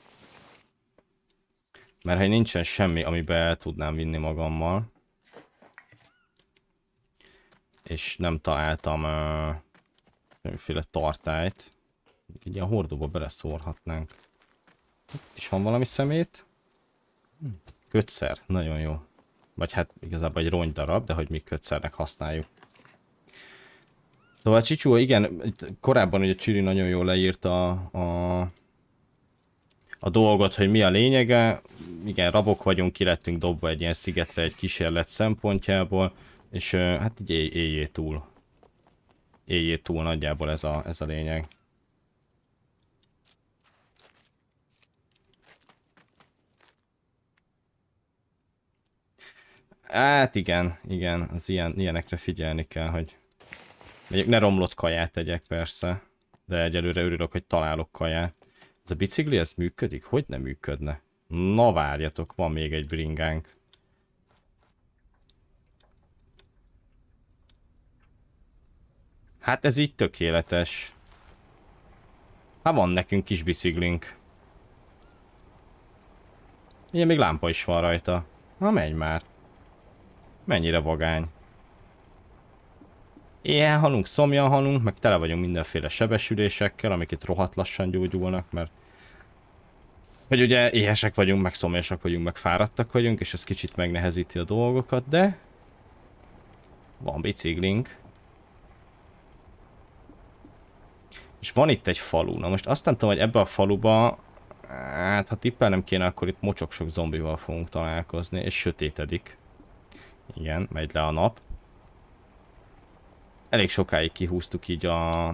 Mert ha nincsen semmi, amiben el tudnám vinni magammal. És nem találtam uh, semmiféle tartályt. Egy ilyen hordóba beleszórhatnánk. Itt is van valami szemét. Kötszer, nagyon jó. Vagy hát igazából egy rony darab, de hogy mi kötszernek használjuk. Szóval Csicsú, igen, korábban ugye Csüri nagyon jól leírta a, a a dolgot, hogy mi a lényege. Igen, rabok vagyunk, ki lettünk dobva egy ilyen szigetre egy kísérlet szempontjából, és hát így éj, éljé túl. Éljé túl nagyjából ez a, ez a lényeg. Hát igen, igen, az ilyen, ilyenekre figyelni kell, hogy ne romlott kaját tegyek persze, de egyelőre örülök, hogy találok kaját. Ez a bicikli, ez működik? Hogy nem működne? Na várjatok, van még egy bringánk. Hát ez így tökéletes. Hát van nekünk kis biciklink. Ilyen még lámpa is van rajta. Na menj már. Mennyire vagány ilyen halunk, szomjan halunk, meg tele vagyunk mindenféle sebesülésekkel, amik itt rohadt lassan gyógyulnak, mert hogy ugye éhesek vagyunk, meg szomjasak vagyunk, meg fáradtak vagyunk, és ez kicsit megnehezíti a dolgokat, de van biciklink. És van itt egy falu. Na most azt nem tudom, hogy ebbe a faluba, hát ha nem kéne, akkor itt mocsok sok zombival fogunk találkozni, és sötétedik. Igen, megy le a nap elég sokáig kihúztuk így a...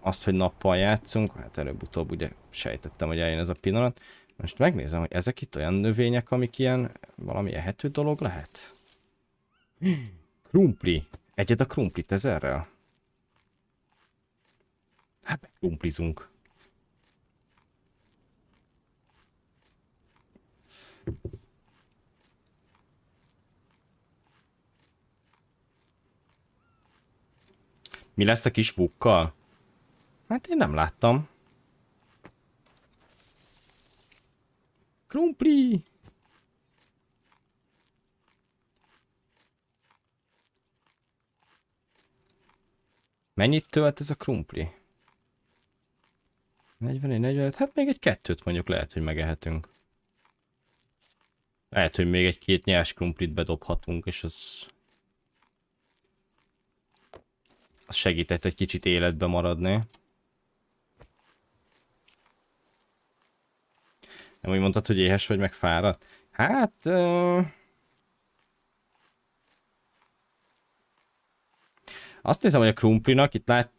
Azt, hogy nappal játszunk, hát előbb-utóbb ugye sejtettem, hogy eljön ez a pillanat. Most megnézem, hogy ezek itt olyan növények, amik ilyen valami ehető dolog lehet. Krumpli. Egyed a krumplit ezerrel? Hát krumplizunk. Mi lesz a kis vukkal? Hát én nem láttam. Krumpli! Mennyit tölt ez a krumpli? 44, 45, hát még egy kettőt mondjuk lehet, hogy megehetünk. Lehet, hogy még egy-két nyers krumplit bedobhatunk, és az az segített egy kicsit életbe maradni. Nem úgy mondtad, hogy éhes vagy, meg fáradt? Hát... Uh... Azt nézem, hogy a krumplinak, itt lát,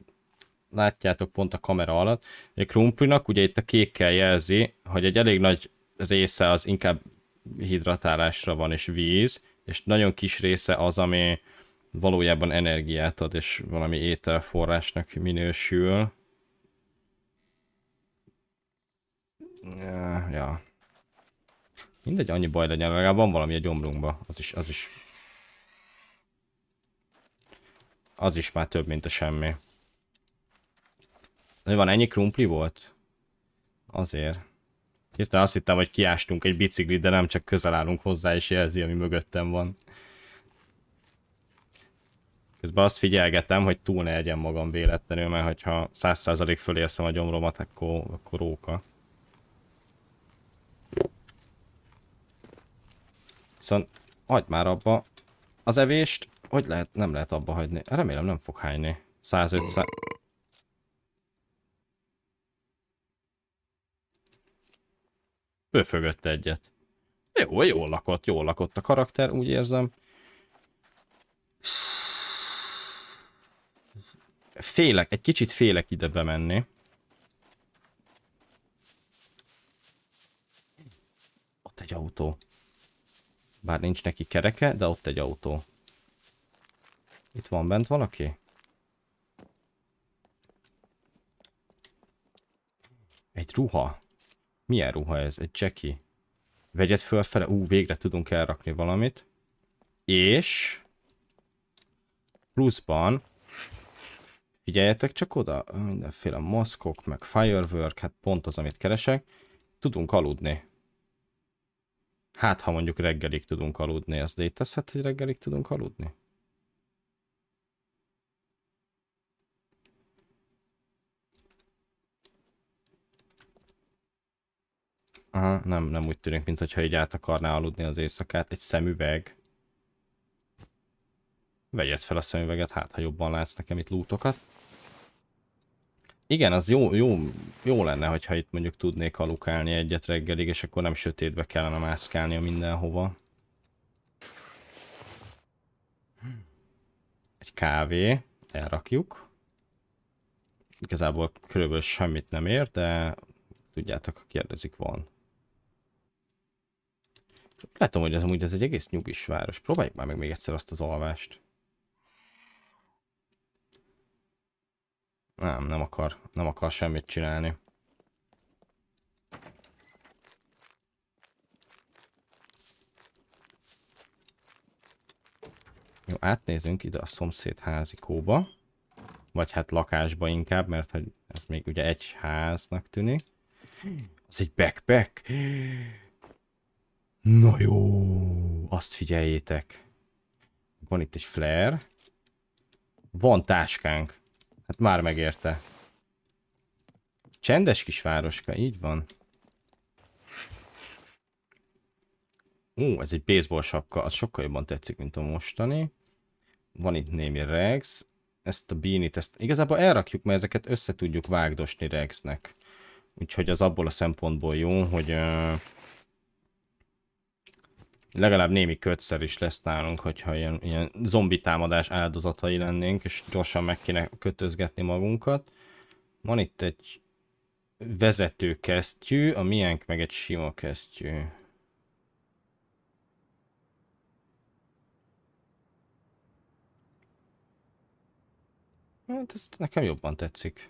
látjátok pont a kamera alatt, hogy a krumplinak ugye itt a kékkel jelzi, hogy egy elég nagy része az inkább hidratálásra van és víz, és nagyon kis része az, ami valójában energiát ad, és valami ételforrásnak minősül. Ja, ja. Mindegy, annyi baj legyen, legalább van valami a gyomrunkba, az is, az is. Az is már több, mint a semmi. De van, ennyi krumpli volt? Azért. Hirtelen azt hittem, hogy kiástunk egy biciklit, de nem csak közel állunk hozzá, és jelzi, ami mögöttem van. Közben azt figyelgetem, hogy túl ne egyen magam véletlenül, mert hogyha 100% fölé eszem a gyomromat, akkor, akkor róka. Viszont hagyd már abba az evést, hogy lehet, nem lehet abba hagyni. Remélem nem fog hányni. 105 100... Böfögött egyet. Jó, jól lakott, jól lakott a karakter, úgy érzem félek, egy kicsit félek ide bemenni. Ott egy autó. Bár nincs neki kereke, de ott egy autó. Itt van bent valaki? Egy ruha? Milyen ruha ez? Egy Jackie. Vegyed fölfele. Ú, végre tudunk elrakni valamit. És... Pluszban Figyeljetek csak oda, mindenféle maszkok, meg firework, hát pont az, amit keresek. Tudunk aludni. Hát, ha mondjuk reggelig tudunk aludni, ez létezhet, hogy reggelig tudunk aludni? Aha, nem, nem úgy tűnik, mintha így át akarná aludni az éjszakát. Egy szemüveg. Vegyed fel a szemüveget, hát ha jobban látsz nekem itt lútokat. Igen, az jó, jó, jó lenne, hogyha itt mondjuk tudnék alukálni egyet reggelig, és akkor nem sötétbe kellene mászkálnia mindenhova. Egy kávé, elrakjuk. Igazából körülbelül semmit nem ér, de tudjátok, ha kérdezik, van. Látom, hogy ez amúgy ez egy egész nyugis város. Próbáljuk már meg még egyszer azt az alvást. Nem, nem akar, nem akar semmit csinálni. Jó, átnézünk ide a szomszéd házikóba. Vagy hát lakásba inkább, mert hogy ez még ugye egy háznak tűnik. Ez egy backpack. Na jó, azt figyeljétek. Van itt egy flare. Van táskánk. Hát már megérte. Csendes kis városka, így van. Ú, ez egy baseball sapka, az sokkal jobban tetszik, mint a mostani. Van itt némi Rex. Ezt a bínit, ezt igazából elrakjuk, mert ezeket össze tudjuk vágdosni Rexnek. Úgyhogy az abból a szempontból jó, hogy... Uh legalább némi kötszer is lesz nálunk, hogyha ilyen, ilyen zombi támadás áldozatai lennénk, és gyorsan meg kéne kötözgetni magunkat. Van itt egy vezető kesztyű, a miénk meg egy sima kesztyű. Hát ez nekem jobban tetszik.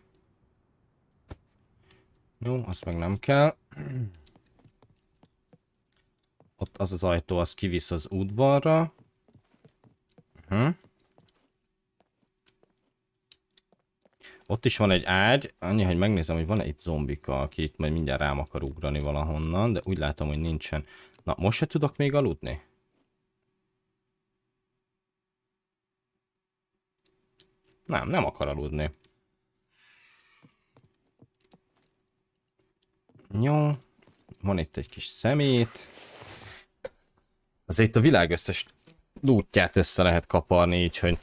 Jó, azt meg nem kell. Ott az az ajtó, az kivisz az udvarra. Uh mhm. -huh. Ott is van egy ágy, annyi, hogy megnézem, hogy van-e itt zombika, aki itt majd mindjárt rám akar ugrani valahonnan, de úgy látom, hogy nincsen. Na, most se tudok még aludni? Nem, nem akar aludni. Jó. Van itt egy kis szemét azért itt a világ összes lútját össze lehet kaparni, így, hogy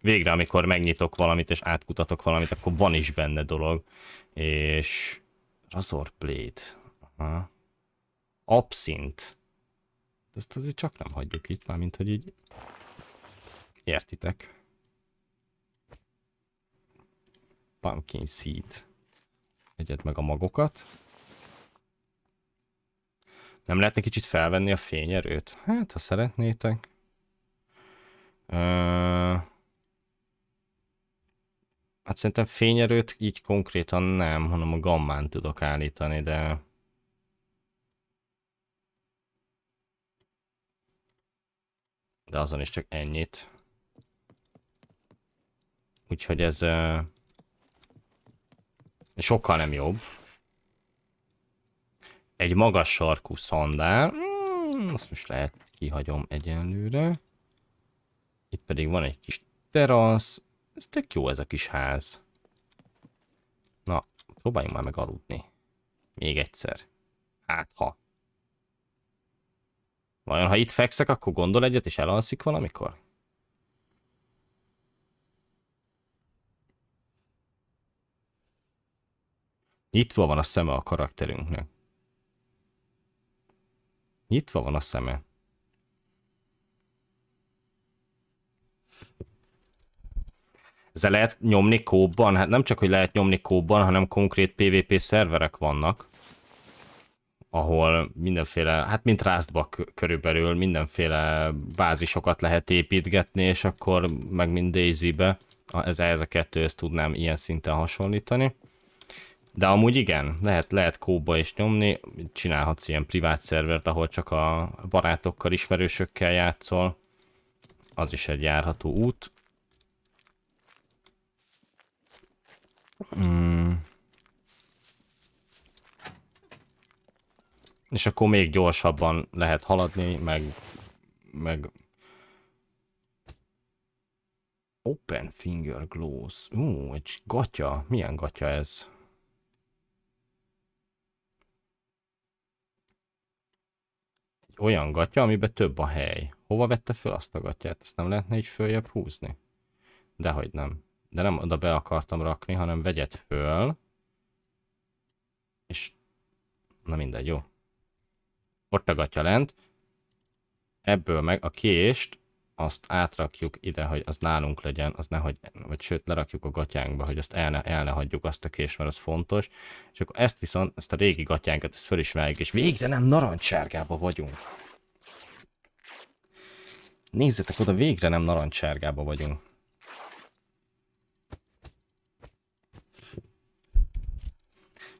végre, amikor megnyitok valamit és átkutatok valamit, akkor van is benne dolog. És Razor Blade. Aha. Abszint. Ezt azért csak nem hagyjuk itt, mint hogy így értitek. Pumpkin seed. Egyed meg a magokat. Nem lehetne kicsit felvenni a fényerőt? Hát, ha szeretnétek. Uh... Hát szerintem fényerőt így konkrétan nem, hanem a gammán tudok állítani, de... De azon is csak ennyit. Úgyhogy ez... Uh, sokkal nem jobb. Egy magas sarkú szandál. Hmm, azt most lehet kihagyom egyenlőre. Itt pedig van egy kis terasz. Ez tök jó ez a kis ház. Na, próbáljunk már meg aludni. Még egyszer. Hát ha. Vajon ha itt fekszek, akkor gondol egyet és elalszik valamikor? Nyitva van a szeme a karakterünknek. Nyitva van a szeme. Ezzel lehet nyomni kóban? Hát nem csak, hogy lehet nyomni kóban, hanem konkrét PvP szerverek vannak, ahol mindenféle, hát mint rásztba körülbelül, mindenféle bázisokat lehet építgetni, és akkor meg mint Daisy-be, ez, ez a kettőhöz tudnám ilyen szinten hasonlítani. De amúgy igen, lehet, lehet kóba is nyomni, csinálhatsz ilyen privát szervert, ahol csak a barátokkal, ismerősökkel játszol. Az is egy járható út. Mm. És akkor még gyorsabban lehet haladni, meg... meg... Open Finger Gloss. Ú, uh, egy gatya. Milyen gatya ez? olyan gatya, amiben több a hely. Hova vette föl azt a gatyát? Ezt nem lehetne így följebb húzni? Dehogy nem. De nem oda be akartam rakni, hanem vegyet föl. És... Na mindegy, jó. Ott a gatya lent. Ebből meg a kést azt átrakjuk ide, hogy az nálunk legyen, az nehogy, vagy sőt, lerakjuk a gatyánkba, hogy azt el ne, el ne hagyjuk azt a kés, mert az fontos, és akkor ezt viszont, ezt a régi gatyánkat, ezt fölismerjük, és végre nem narancssárgába vagyunk. Nézzetek oda, végre nem narancssárgába vagyunk.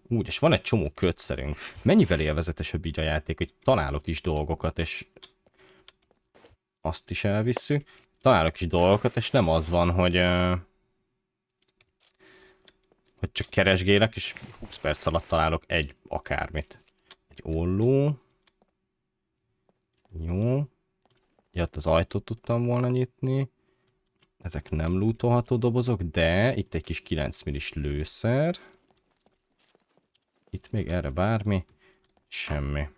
Úgy, és van egy csomó kötszerünk. Mennyivel élvezetesebb így a játék, hogy találok is dolgokat, és azt is elvisszük. Találok is dolgokat, és nem az van, hogy... hogy csak keresgélek, és 20 perc alatt találok egy akármit. Egy olló. Jó. Ja, az ajtót tudtam volna nyitni. Ezek nem lootolható dobozok, de itt egy kis 9 millis lőszer. Itt még erre bármi. Semmi.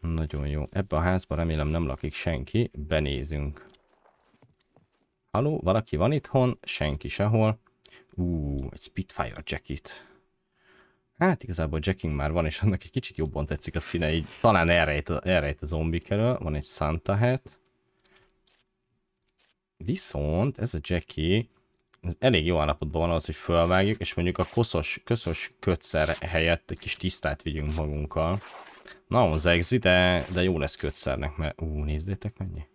Nagyon jó. Ebbe a házba remélem nem lakik senki. Benézünk. Haló, valaki van itthon? Senki sehol. Ú, egy Spitfire jacket. Hát igazából jacking már van, és annak egy kicsit jobban tetszik a színe, így talán elrejt, elrejt a zombik elől. Van egy Santa hat. Viszont ez a Jacky. elég jó állapotban van az, hogy fölvágjuk, és mondjuk a koszos, köszös kötszer helyett egy kis tisztát vigyünk magunkkal. Na, az exit, de, de jó lesz kötszernek, mert... Ú, nézzétek mennyi.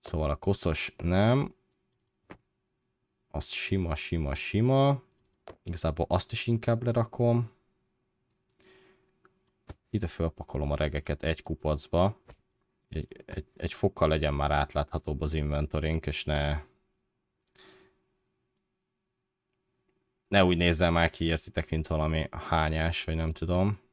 Szóval a koszos nem. Az sima, sima, sima. Igazából azt is inkább lerakom. Ide fölpakolom a regeket egy kupacba. Egy, egy, egy fokkal legyen már átláthatóbb az inventorink, és ne... Ne úgy nézzel már ki, értitek, mint valami hányás, vagy nem tudom.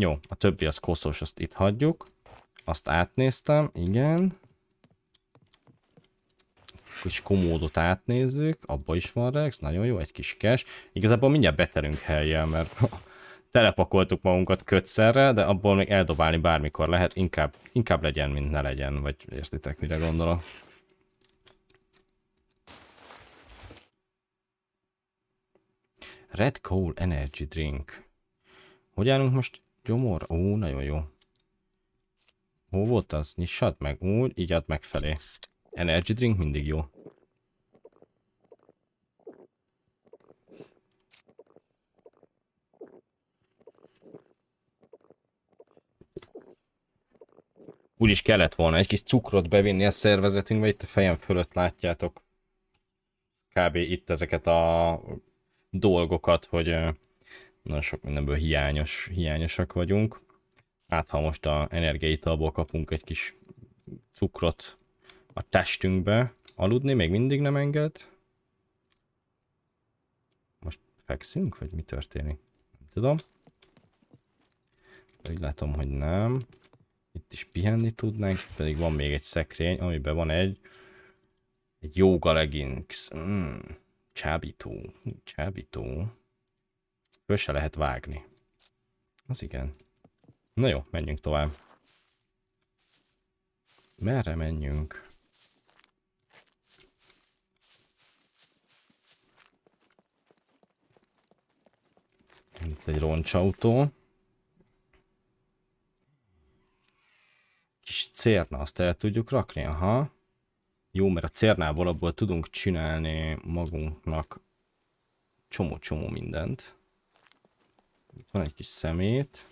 Jó, a többi az koszos, azt itt hagyjuk. Azt átnéztem, igen. Kis komódot átnézzük, abba is van Rex, nagyon jó, egy kis kes. Igazából mindjárt beterünk helyen, mert telepakoltuk magunkat kötszerre, de abból még eldobálni bármikor lehet, inkább, inkább legyen, mint ne legyen, vagy értitek, mire gondolok. Red Coal Energy Drink. Hogy állunk most? Gyomor? Ó, nagyon jó. Hol volt az? Nyissad meg. Úgy, így ad meg felé. Energy drink mindig jó. Úgy is kellett volna egy kis cukrot bevinni a szervezetünkbe, itt a fejem fölött látjátok kb. itt ezeket a dolgokat, hogy nagyon sok mindenből hiányos, hiányosak vagyunk. Hát ha most a energiaitalból kapunk egy kis cukrot a testünkbe, aludni még mindig nem enged. Most fekszünk, vagy mi történik? Nem tudom. Úgy látom, hogy nem. Itt is pihenni tudnánk, pedig van még egy szekrény, amiben van egy egy jóga leggings. Mm, csábító. Hmm, csábító. Föl se lehet vágni. Az igen. Na jó, menjünk tovább. Merre menjünk? Itt egy roncsautó. Kis cérna, azt el tudjuk rakni, aha. Jó, mert a cérnából abból tudunk csinálni magunknak csomó-csomó mindent. Itt van egy kis szemét.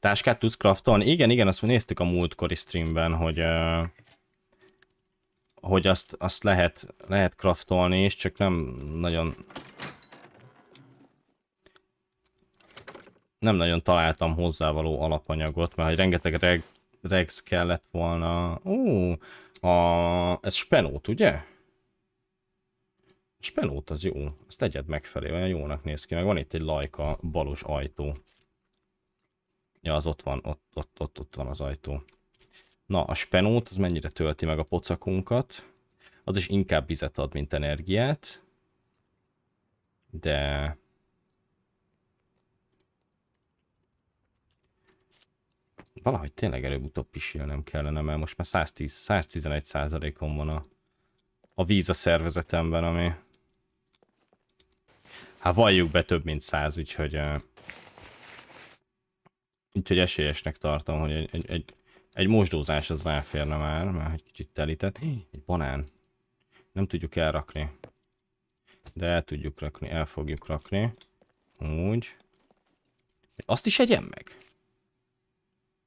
Táskát tudsz craftolni? Igen, igen, azt néztük a múltkori streamben, hogy uh, hogy azt, azt lehet, lehet craftolni és csak nem nagyon nem nagyon találtam hozzávaló alapanyagot, mert hogy rengeteg reg, regs kellett volna. Ó, a, ez spenót, ugye? A spenót az jó. Ezt tegyed megfelé, olyan jónak néz ki. Meg van itt egy lajka balos ajtó. Ja, az ott van, ott, ott, ott, ott van az ajtó. Na, a spenót az mennyire tölti meg a pocakunkat. Az is inkább vizet ad, mint energiát. De... Valahogy tényleg előbb-utóbb pisilnem kellene, mert most már 110, 111 on van a, a víz a szervezetemben, ami Hát valljuk be több mint száz, úgyhogy... Uh, úgyhogy esélyesnek tartom, hogy egy, egy, egy, egy mosdózás az ráférne már, már egy kicsit telített. Egy banán. Nem tudjuk elrakni. De el tudjuk rakni, el fogjuk rakni. Úgy. Azt is egyem meg?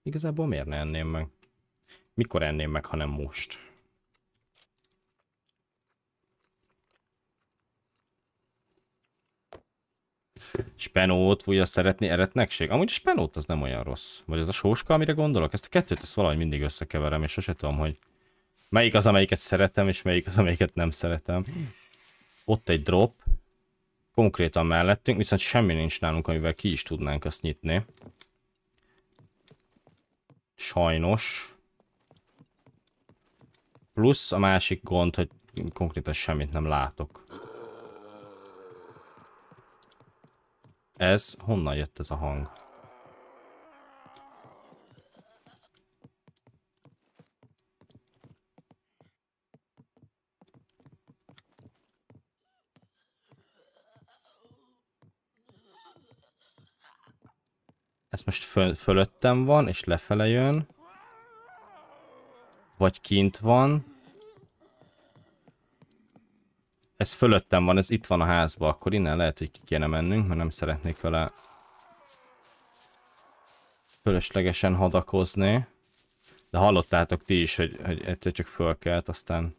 Igazából miért ne enném meg? Mikor enném meg, ha nem most? Spenót fogja szeretni eretnekség? Amúgy a spenót az nem olyan rossz. Vagy ez a sóska, amire gondolok? Ezt a kettőt ezt valahogy mindig összekeverem, és sose tudom, hogy melyik az, amelyiket szeretem, és melyik az, amelyiket nem szeretem. Ott egy drop, konkrétan mellettünk, viszont semmi nincs nálunk, amivel ki is tudnánk azt nyitni. Sajnos. Plusz a másik gond, hogy konkrétan semmit nem látok. Ez? Honnan jött ez a hang? Ez most föl fölöttem van, és lefele jön. Vagy kint van. Ez fölöttem van, ez itt van a házba, akkor innen lehet, hogy ki kéne mennünk, mert nem szeretnék vele fölöslegesen hadakozni. De hallottátok ti is, hogy, hogy egyszer csak fölkelt, aztán...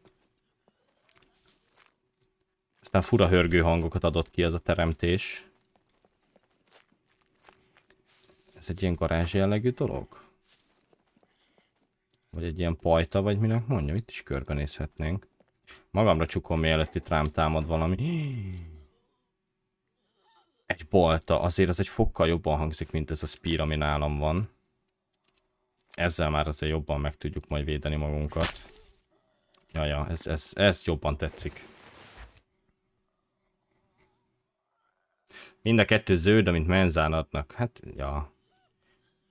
Aztán fura hörgő hangokat adott ki az a teremtés. Ez egy ilyen garázs jellegű dolog? Vagy egy ilyen pajta, vagy minek mondjam, Itt is körbenézhetnénk. Magamra csukom, mielőtt itt rám támad valami. Egy balta, azért ez egy fokkal jobban hangzik, mint ez a spear, ami nálam van. Ezzel már azért jobban meg tudjuk majd védeni magunkat. Jaja, ez, ez, ez jobban tetszik. Mind a kettő zöld, amit menzán adnak. Hát, ja.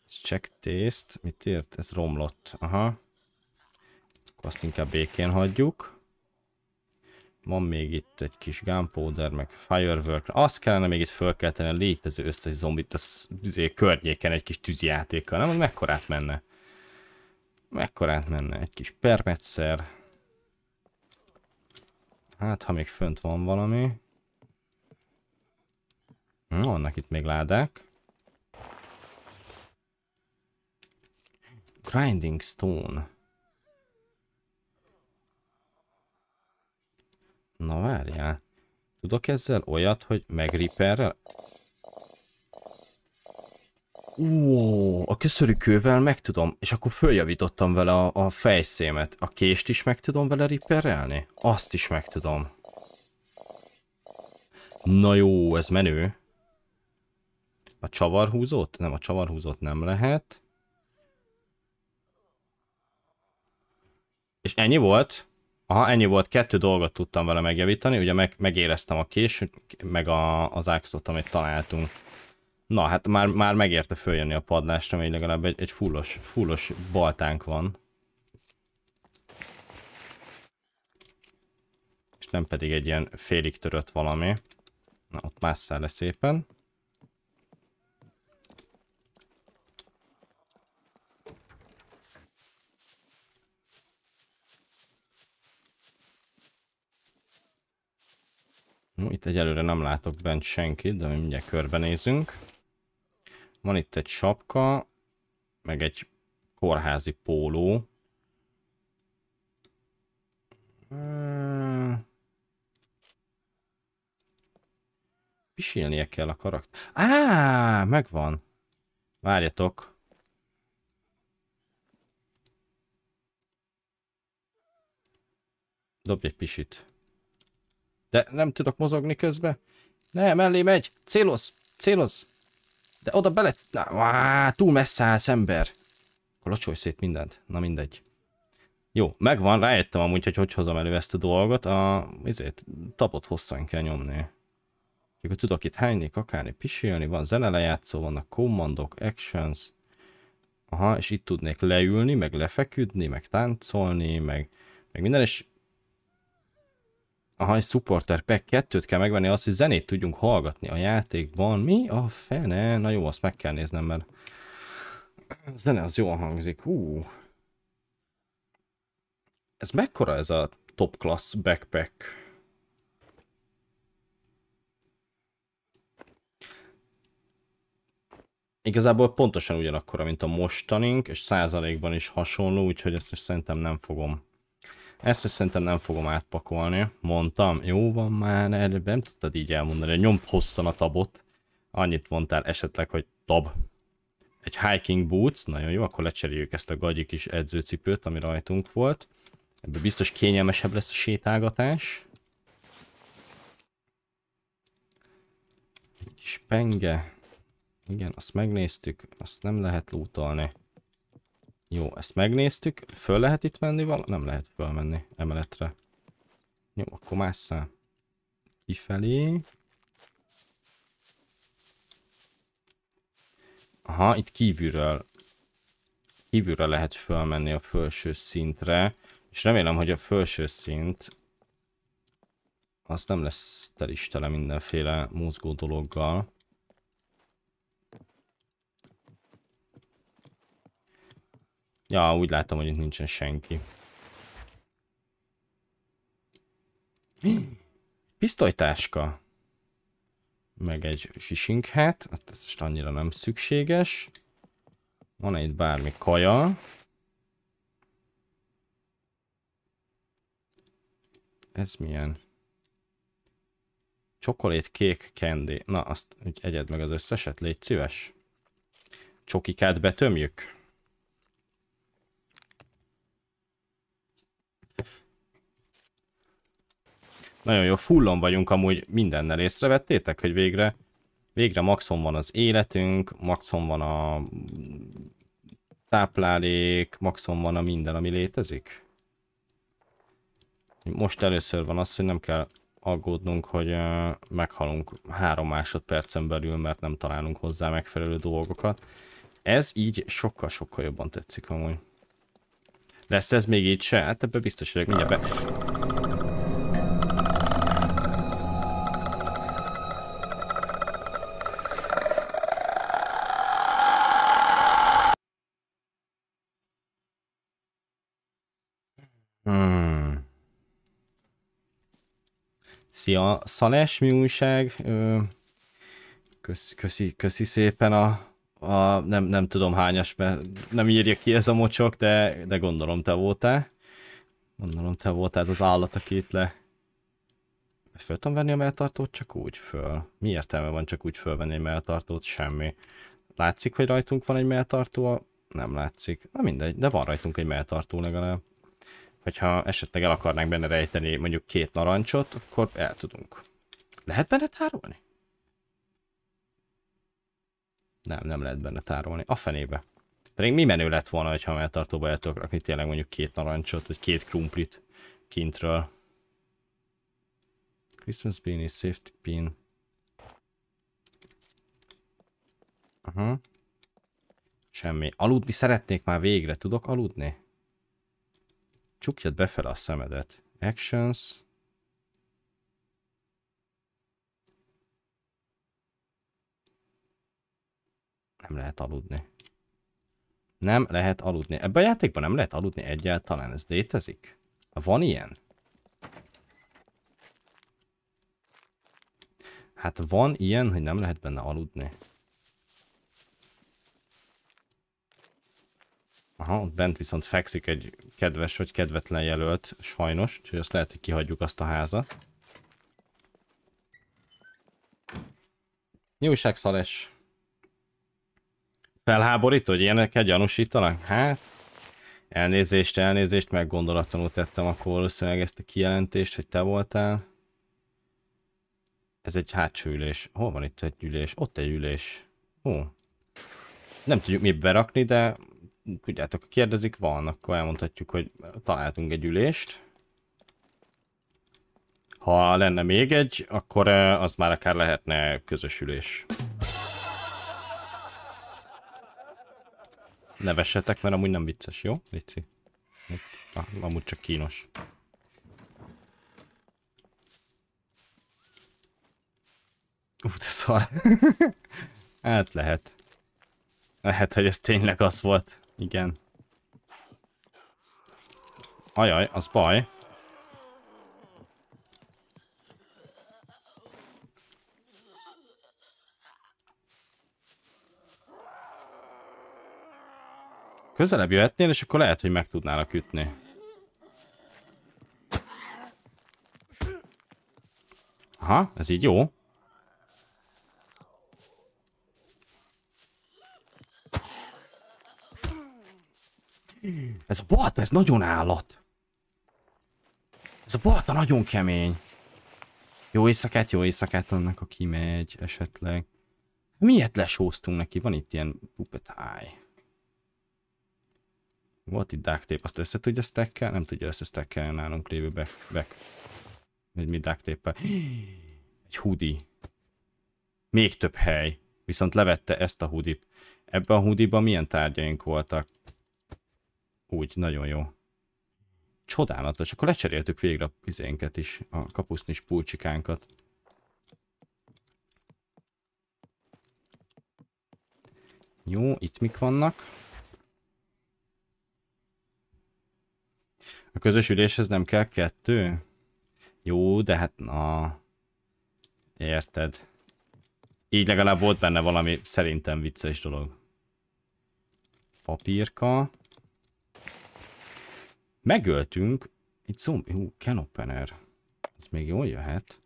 Ez check taste. Mit ért? Ez romlott. Aha. Akkor azt inkább békén hagyjuk. Van még itt egy kis gunpowder, meg firework. Azt kellene még itt fölkelteni a létező összes zombit a izé környéken egy kis tűzjátékkal, nem? Hogy mekkorát menne? Mekkorát menne? Egy kis permetszer. Hát, ha még fönt van valami. Hm, vannak itt még ládák. Grinding Stone. Na várjál. Tudok ezzel olyat, hogy megriperrel? Ó, a köszörű kővel meg tudom, és akkor följavítottam vele a, a fejszémet. A kést is meg tudom vele riperelni? Azt is meg tudom. Na jó, ez menő. A csavarhúzót? Nem, a csavarhúzót nem lehet. És ennyi volt? Aha, ennyi volt, kettő dolgot tudtam vele megjavítani, ugye meg, megéreztem a kés, meg a, az axot, amit találtunk. Na, hát már, már megérte följönni a padlásra, még legalább egy, egy fullos, fullos baltánk van. És nem pedig egy ilyen félig törött valami. Na, ott másszál le szépen. No, hm, itt egyelőre nem látok bent senkit, de mi mindjárt körbenézünk. Van itt egy sapka, meg egy kórházi póló. Pisilnie kell a karakter. Á, megvan. Várjatok. Dobj egy pisit. De nem tudok mozogni közben. Ne, mellé megy. Céloz, céloz. De oda bele... Á, túl messze állsz, ember. Akkor locsolj szét mindent. Na mindegy. Jó, megvan, rájöttem amúgy, hogy hogy hozom elő ezt a dolgot. A, ezért, tapot hosszan kell nyomni. Akkor tudok itt hányni, kakálni, pisilni, van zenelejátszó, vannak kommandok, actions. Aha, és itt tudnék leülni, meg lefeküdni, meg táncolni, meg, meg minden, és Aha, egy supporter pack 2-t kell megvenni, azt, hogy zenét tudjunk hallgatni a játékban. Mi a fene? Na jó, azt meg kell néznem, mert a zene az jól hangzik. Hú. Ez mekkora ez a top class backpack? Igazából pontosan ugyanakkora, mint a mostanink, és százalékban is hasonló, úgyhogy ezt is szerintem nem fogom ezt is szerintem nem fogom átpakolni. Mondtam, jó van már, erre nem tudtad így elmondani. Nyomd hosszan a tabot. Annyit mondtál esetleg, hogy tab. Egy hiking boots, nagyon jó, akkor lecseréljük ezt a gagyi kis edzőcipőt, ami rajtunk volt. Ebből biztos kényelmesebb lesz a sétálgatás. Egy kis penge. Igen, azt megnéztük, azt nem lehet lootolni. Jó, ezt megnéztük. Föl lehet itt menni val, Nem lehet fölmenni emeletre. Jó, akkor mássza. Kifelé. Aha, itt kívülről. Kívülről lehet fölmenni a felső szintre. És remélem, hogy a felső szint az nem lesz telistele mindenféle mozgó dologgal. Ja, úgy látom, hogy itt nincsen senki. Pisztolytáska. Meg egy hat. hát ez most annyira nem szükséges. van itt bármi kaja? Ez milyen? Csokolét kék kendi. Na, azt egyed meg az összeset, légy szíves. Csokikát betömjük. Nagyon jó, fullon vagyunk amúgy mindennel észrevettétek, hogy végre, végre maxon van az életünk, maxon van a táplálék, maxon van a minden, ami létezik. Most először van az, hogy nem kell aggódnunk, hogy meghalunk három másodpercen belül, mert nem találunk hozzá megfelelő dolgokat. Ez így sokkal-sokkal jobban tetszik amúgy. Lesz ez még így se? Hát ebben biztos vagyok, mindjárt be... Szia, Szales, mi újság? Köszi, köszi, köszi szépen a, a nem, nem tudom hányas, mert nem írja ki ez a mocsok, de, de gondolom te voltál. Gondolom te voltál ez az állat, aki itt le. Föl tudom venni a melltartót? Csak úgy föl. Mi értelme van csak úgy fölvenni egy melltartót? Semmi. Látszik, hogy rajtunk van egy melltartó? Nem látszik. Na mindegy, de van rajtunk egy melltartó legalább hogyha esetleg el akarnánk benne rejteni mondjuk két narancsot, akkor el tudunk. Lehet benne tárolni? Nem, nem lehet benne tárolni. A fenébe. Pedig mi menő lett volna, ha melltartóba el tudok rakni tényleg mondjuk két narancsot, vagy két krumplit kintről. Christmas pin és safety pin. Aha. Semmi. Aludni szeretnék már végre. Tudok aludni? Csukjad befele a szemedet. Actions. Nem lehet aludni. Nem lehet aludni. Ebben a játékban nem lehet aludni egyáltalán. Ez létezik? Van ilyen? Hát van ilyen, hogy nem lehet benne aludni. Aha, ott bent viszont fekszik egy kedves vagy kedvetlen jelölt, sajnos, úgyhogy azt lehet, hogy kihagyjuk azt a házat. Nyújság Szales? Felháborító, hogy ilyeneket gyanúsítanak? Hát, elnézést, elnézést, meg gondolatlanul tettem akkor valószínűleg ezt a kijelentést, hogy te voltál. Ez egy hátsó ülés. Hol van itt egy ülés? Ott egy ülés. Ó. Nem tudjuk mi berakni, de tudjátok, ha kérdezik, van, akkor elmondhatjuk, hogy találtunk egy ülést. Ha lenne még egy, akkor eh, az már akár lehetne ülés. Ne vessetek, mert amúgy nem vicces, jó? Lici. Ah, amúgy csak kínos. Ú, de szar. hát lehet. Lehet, hogy ez tényleg az volt. Igen. Ajaj, az baj. Közelebb jöhetnél, és akkor lehet, hogy meg tudnálak ütni. Aha, ez így jó. Ez a balta, ez nagyon állat. Ez a balta nagyon kemény. Jó éjszakát, jó éjszakát annak, aki megy esetleg. Miért lesóztunk neki? Van itt ilyen pupetáj. Volt itt duct tape, azt össze tudja stackkel? Nem tudja össze stackkel nálunk lévő back. back. Egy mi duct tape -el. Egy hoodie. Még több hely. Viszont levette ezt a hudit. Ebben a hudiban milyen tárgyaink voltak? Úgy, nagyon jó. Csodálatos. Akkor lecseréltük végre a pizénket is, a kapusznis pulcsikánkat. Jó, itt mik vannak? A közös üléshez nem kell kettő? Jó, de hát na... Érted. Így legalább volt benne valami szerintem vicces dolog. Papírka. Megöltünk egy zombi... Hú, can opener. Ez még jól jöhet.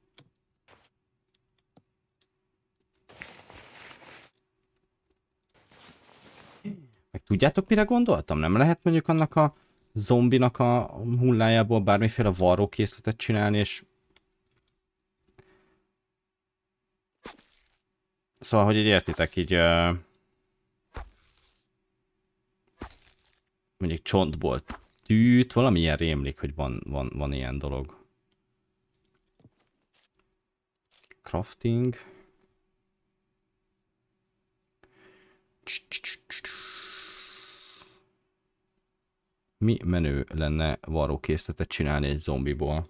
Meg tudjátok, mire gondoltam? Nem lehet mondjuk annak a zombinak a hullájából bármiféle varrókészletet csinálni, és... Szóval, hogy így értitek, így... Uh... Mondjuk csontból tűt, valamilyen rémlik, hogy van, van, van ilyen dolog. Crafting. Mi menő lenne varrókészletet csinálni egy zombiból?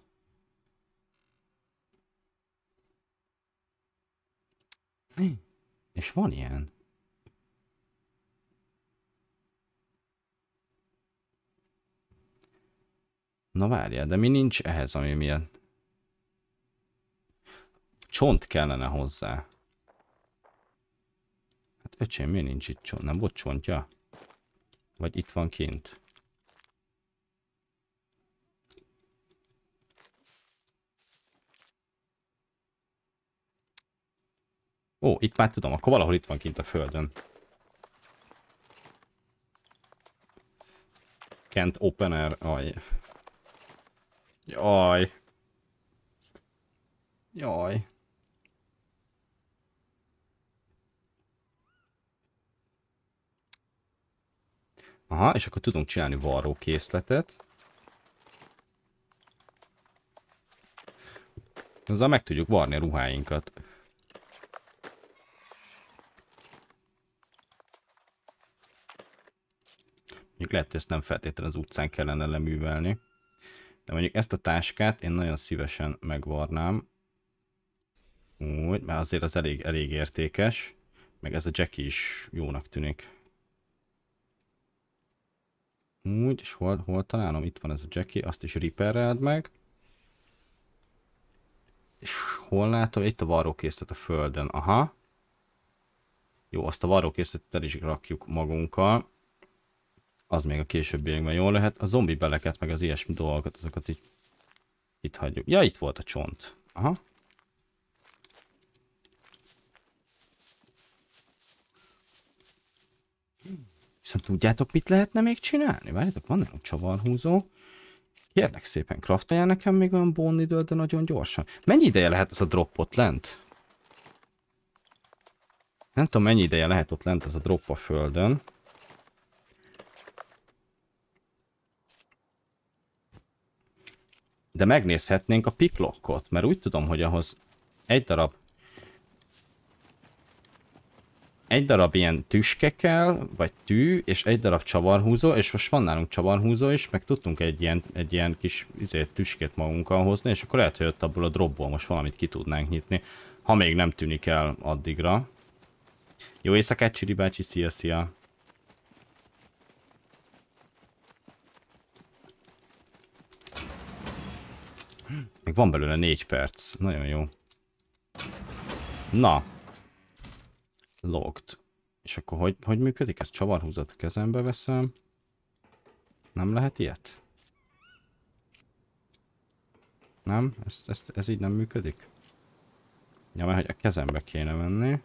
És van ilyen. Na várjál, de mi nincs ehhez, ami milyen? Csont kellene hozzá. Hát öcsém, mi nincs itt csont? Nem volt csontja? Vagy itt van kint? Ó, itt már tudom, akkor valahol itt van kint a földön. Kent Opener, ajj. Jaj. Jaj. Aha, és akkor tudunk csinálni varrókészletet. Ezzel meg tudjuk varni a ruháinkat. Még lehet, hogy ezt nem feltétlenül az utcán kellene leművelni. De mondjuk ezt a táskát én nagyon szívesen megvarnám. Úgy, mert azért az elég, elég értékes. Meg ez a Jackie is jónak tűnik. Úgy, és hol, hol találom? Itt van ez a Jackie, azt is riperreld meg. És hol látom? Itt a varrókészlet a földön. Aha. Jó, azt a varrókészletet el is rakjuk magunkkal az még a későbbiekben jól lehet. A zombi beleket, meg az ilyesmi dolgokat, azokat így itt hagyjuk. Ja, itt volt a csont. Aha. Viszont tudjátok, mit lehetne még csinálni? Várjátok, van nálunk csavarhúzó. Kérlek szépen, kraftolja nekem még olyan bón idő, de nagyon gyorsan. Mennyi ideje lehet ez a drop ott lent? Nem tudom, mennyi ideje lehet ott lent ez a drop a földön. De megnézhetnénk a piklokkot, mert úgy tudom, hogy ahhoz egy darab egy darab ilyen tüske kell, vagy tű, és egy darab csavarhúzó, és most van nálunk csavarhúzó is, meg tudtunk egy ilyen, egy ilyen kis izé, tüskét magunkkal hozni, és akkor lehet, hogy ott abból a dropból most valamit ki tudnánk nyitni, ha még nem tűnik el addigra. Jó éjszakát, Csiri bácsi, szia, szia! Még van belőle négy perc. Nagyon jó. Na. Logged. És akkor hogy, hogy működik? Ez csavarhúzat kezembe veszem. Nem lehet ilyet? Nem? Ezt, ezt, ez így nem működik? Ja, mert hogy a kezembe kéne venni.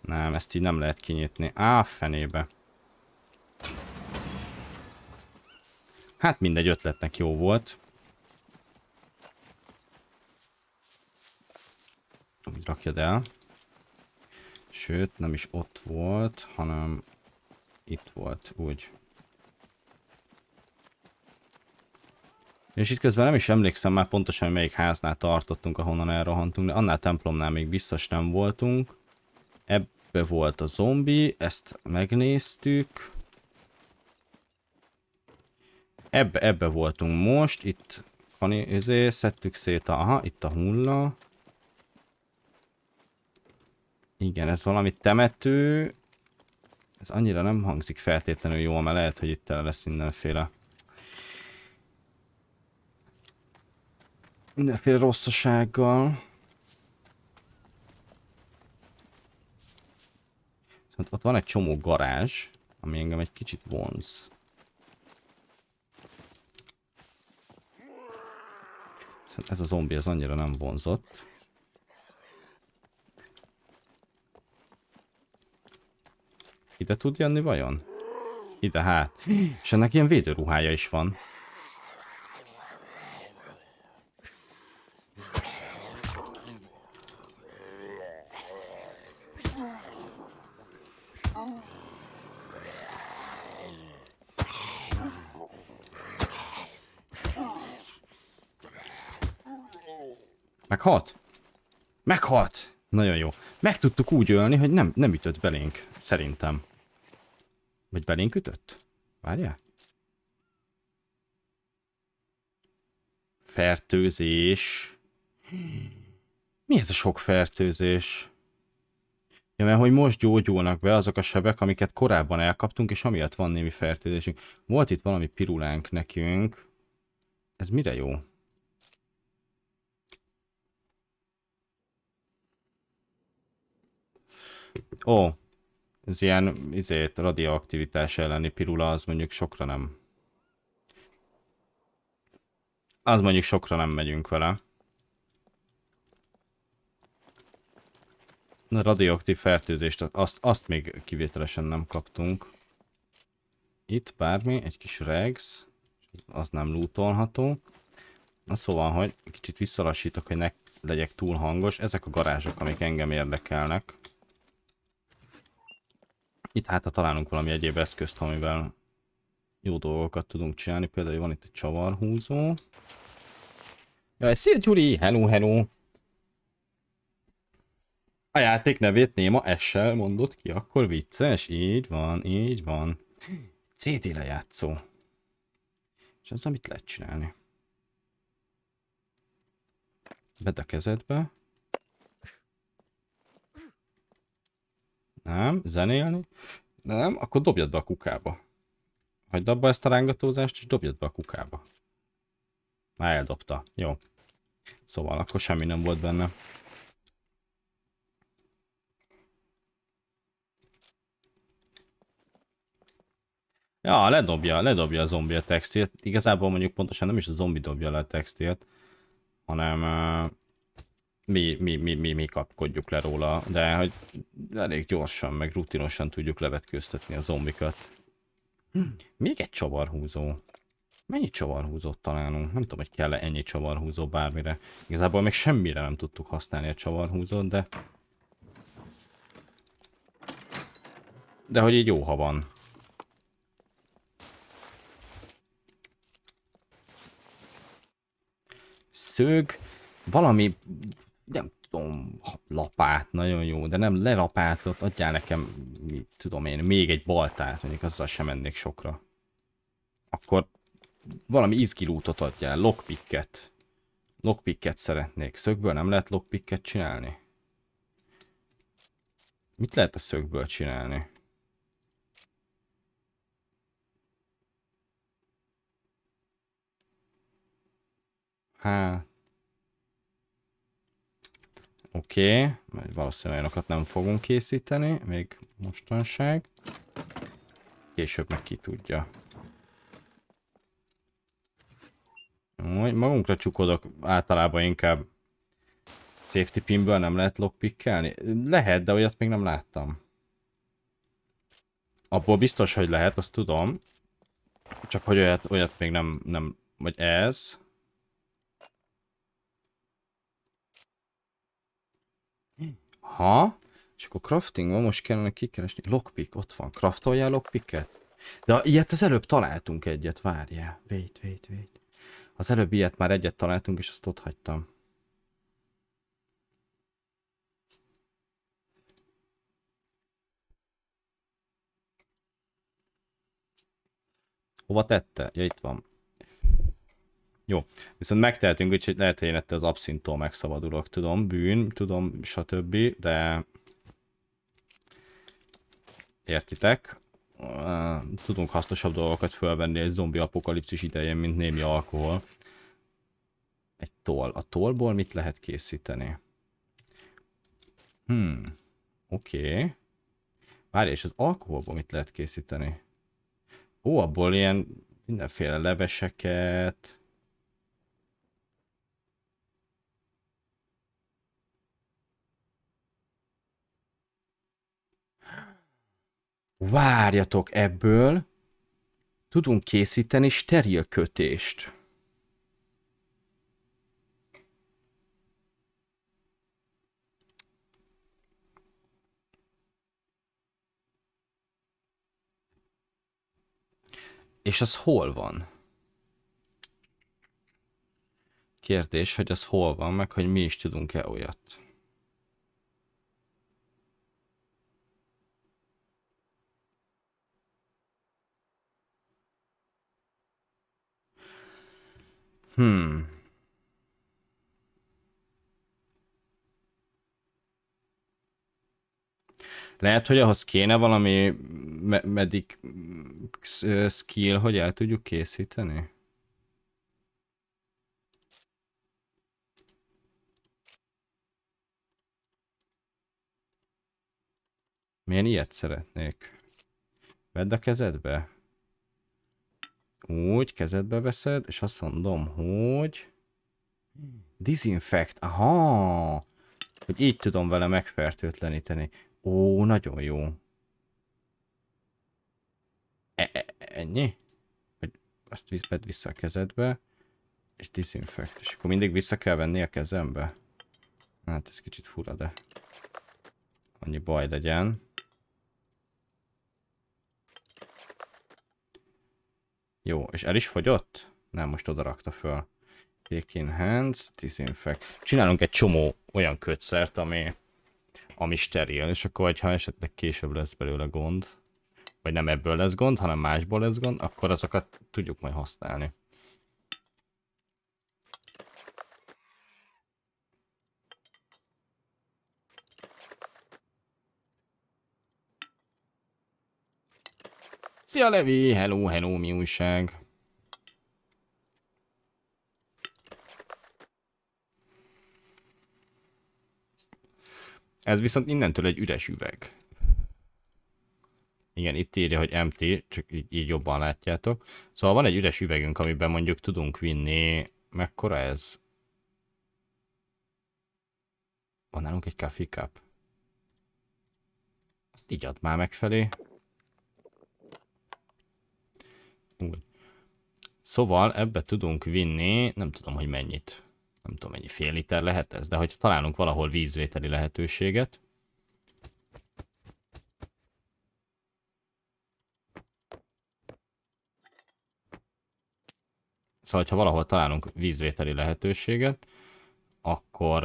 Nem, ezt így nem lehet kinyitni. Á, fenébe. Hát mindegy ötletnek jó volt. Amit rakjad el. Sőt, nem is ott volt, hanem itt volt, úgy. És itt közben nem is emlékszem már pontosan, hogy melyik háznál tartottunk, ahonnan elrohantunk, de annál templomnál még biztos nem voltunk. Ebbe volt a zombi, ezt megnéztük. Ebbe, ebbe voltunk most, itt izé, szedtük szét a, aha, itt a hulla. Igen, ez valami temető. Ez annyira nem hangzik feltétlenül jól, mert lehet, hogy itt tele lesz mindenféle. Mindenféle rosszasággal. Szóval ott van egy csomó garázs, ami engem egy kicsit vonz. Szóval ez a zombi, az annyira nem vonzott. Ide tud jönni vajon? Ide hát. És ennek ilyen védőruhája is van. Meghalt? Meghalt! Nagyon jó. Meg tudtuk úgy ölni, hogy nem, nem ütött belénk, szerintem. Vagy belénk ütött? Várjál. Fertőzés. Mi ez a sok fertőzés? Ja, mert hogy most gyógyulnak be azok a sebek, amiket korábban elkaptunk, és amiatt van némi fertőzésünk. Volt itt valami pirulánk nekünk. Ez mire jó? Ó, ez ilyen izét, radioaktivitás elleni pirula, az mondjuk sokra nem. Az mondjuk sokra nem megyünk vele. A radioaktív fertőzést, azt, azt még kivételesen nem kaptunk. Itt bármi, egy kis regs, az nem lootolható. Na szóval, hogy kicsit visszalassítok, hogy ne legyek túl hangos. Ezek a garázsok, amik engem érdekelnek itt hát ha találunk valami egyéb eszközt, amivel jó dolgokat tudunk csinálni. Például van itt egy csavarhúzó. Jaj, szia Gyuri! Hello, hello! A játék nevét Néma S-sel mondott ki, akkor vicces? Így van, így van. CD lejátszó. És az, amit lehet csinálni. Bedd a kezedbe. Nem, zenélni? Nem, akkor dobjad be a kukába. Hagyd abba ezt a rángatózást, és dobjad be a kukába. Már eldobta. Jó. Szóval akkor semmi nem volt benne. Ja, ledobja, ledobja a zombi a textilt. Igazából mondjuk pontosan nem is a zombi dobja le a textilt, hanem mi, mi, mi, mi, mi kapkodjuk le róla, de hogy elég gyorsan, meg rutinosan tudjuk levetkőztetni a zombikat. Még egy csavarhúzó. Mennyi csavarhúzót találunk? Nem tudom, hogy kell-e ennyi csavarhúzó bármire. Igazából még semmire nem tudtuk használni a csavarhúzót, de... De hogy így jó, ha van. Szög, valami nem tudom, lapát, nagyon jó, de nem lelapátot, adjál nekem, mit tudom én, még egy baltát, mondjuk azzal sem mennék sokra. Akkor valami izgilútot adjál, lockpicket. Lockpicket szeretnék. Szögből nem lehet lockpicket csinálni? Mit lehet a szögből csinálni? Hát... Oké, okay. valószínűleg olyanokat nem fogunk készíteni, még mostanság. Később meg ki tudja. magunkra csukodok, általában inkább safety pinből nem lehet lockpickelni? Lehet, de olyat még nem láttam. Abból biztos, hogy lehet, azt tudom. Csak hogy olyat, olyat még nem, nem, vagy ez. Aha. És akkor crafting van, most kellene kikeresni. Lockpick, ott van. Craftoljál lockpicket? De ilyet az előbb találtunk egyet, várjál. Wait, wait, wait. Az előbb ilyet már egyet találtunk, és azt ott hagytam. Hova tette? Ja, itt van. Jó, viszont megtehetünk, úgyhogy lehet, hogy én ettől az abszintól megszabadulok, tudom, bűn, tudom, stb., de értitek, uh, tudunk hasznosabb dolgokat fölvenni egy zombi apokalipszis idején, mint némi alkohol. Egy toll. A tollból mit lehet készíteni? Hmm, oké. Okay. Várj, és az alkoholból mit lehet készíteni? Ó, abból ilyen mindenféle leveseket, várjatok ebből, tudunk készíteni steril kötést. És az hol van? Kérdés, hogy az hol van, meg hogy mi is tudunk-e olyat. Hmm. Lehet, hogy ahhoz kéne valami medik skill, hogy el tudjuk készíteni? Milyen ilyet szeretnék? Vedd a kezedbe? Úgy, kezedbe veszed, és azt mondom, hogy... Disinfect, aha! Hogy így tudom vele megfertőtleníteni. Ó, nagyon jó. E -e Ennyi? Hogy azt vedd vissza a kezedbe, és disinfect. És akkor mindig vissza kell venni a kezembe? Hát ez kicsit fura, de annyi baj legyen. Jó, és el is fogyott? Nem, most oda rakta föl. Take in hands, disinfect. Csinálunk egy csomó olyan kötszert, ami, ami steril, és akkor ha esetleg később lesz belőle gond, vagy nem ebből lesz gond, hanem másból lesz gond, akkor azokat tudjuk majd használni. Szia Levi, hello, hello, mi újság? Ez viszont innentől egy üres üveg. Igen, itt írja, hogy MT, csak így, így jobban látjátok. Szóval van egy üres üvegünk, amiben mondjuk tudunk vinni... Mekkora ez? Van nálunk egy coffee cup. Azt így ad már megfelé. Úgy. Szóval ebbe tudunk vinni, nem tudom, hogy mennyit. Nem tudom, mennyi fél liter lehet ez, de hogyha találunk valahol vízvételi lehetőséget, Szóval, ha valahol találunk vízvételi lehetőséget, akkor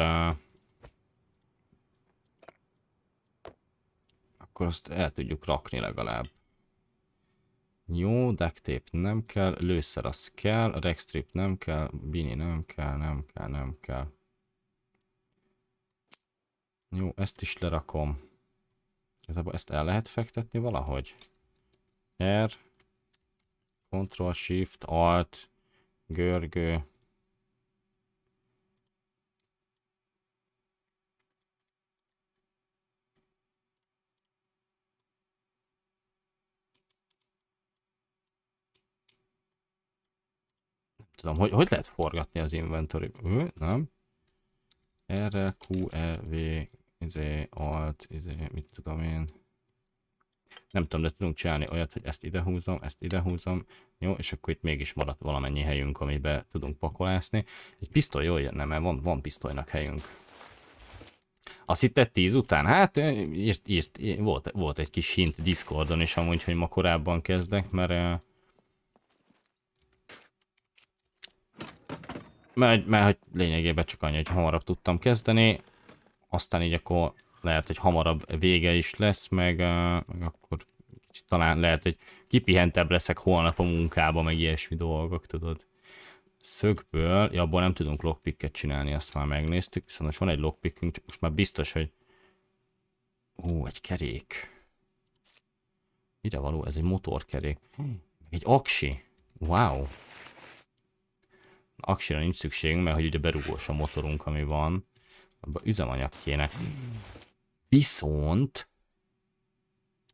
akkor azt el tudjuk rakni legalább. Jó, deck tape nem kell, lőszer az kell, rack strip nem kell, bini nem kell, nem kell, nem kell. Jó, ezt is lerakom. ezt el lehet fektetni valahogy? R, Ctrl, Shift, Alt, görgő, tudom, hogy, hogy lehet forgatni az inventory? Ő, nem? R, Q, E, V, izé, Alt, izé, mit tudom én. Nem tudom, de tudunk csinálni olyat, hogy ezt idehúzom, ezt idehúzom, jó, és akkor itt mégis maradt valamennyi helyünk, amiben tudunk pakolászni. Egy pisztoly jól jönne, mert van, van pisztolynak helyünk. Azt tett tíz után? Hát írt, írt, írt, volt, volt egy kis hint Discordon is amúgy, hogy ma korábban kezdek, mert mert, mert hogy lényegében csak annyi, hogy hamarabb tudtam kezdeni, aztán így akkor lehet, hogy hamarabb vége is lesz, meg, meg akkor kicsit talán lehet, hogy kipihentebb leszek holnap a munkába, meg ilyesmi dolgok, tudod. Szögből, ja, abból nem tudunk lockpicket csinálni, azt már megnéztük, viszont most van egy lockpickünk, csak most már biztos, hogy... Ó, egy kerék. Mire való? Ez egy motorkerék. Hm. Meg egy aksi. Wow aksira nincs szükségünk, mert hogy ugye berúgós a motorunk, ami van, abban üzemanyag kéne. Viszont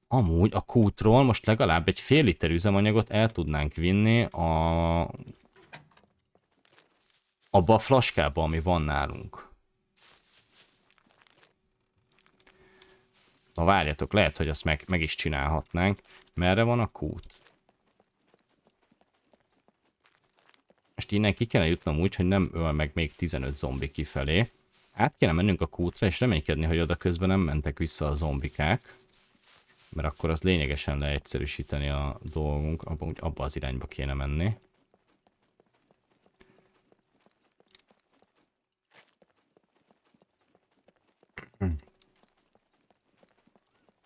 amúgy a kútról most legalább egy fél liter üzemanyagot el tudnánk vinni a abba a flaskába, ami van nálunk. Na várjatok, lehet, hogy azt meg, meg is csinálhatnánk. Merre van a kút? Most innen ki kellene jutnom úgy, hogy nem öl meg még 15 zombi kifelé. Át kéne mennünk a kútra, és reménykedni, hogy oda közben nem mentek vissza a zombikák. Mert akkor az lényegesen leegyszerűsíteni a dolgunk, abba, abba az irányba kéne menni.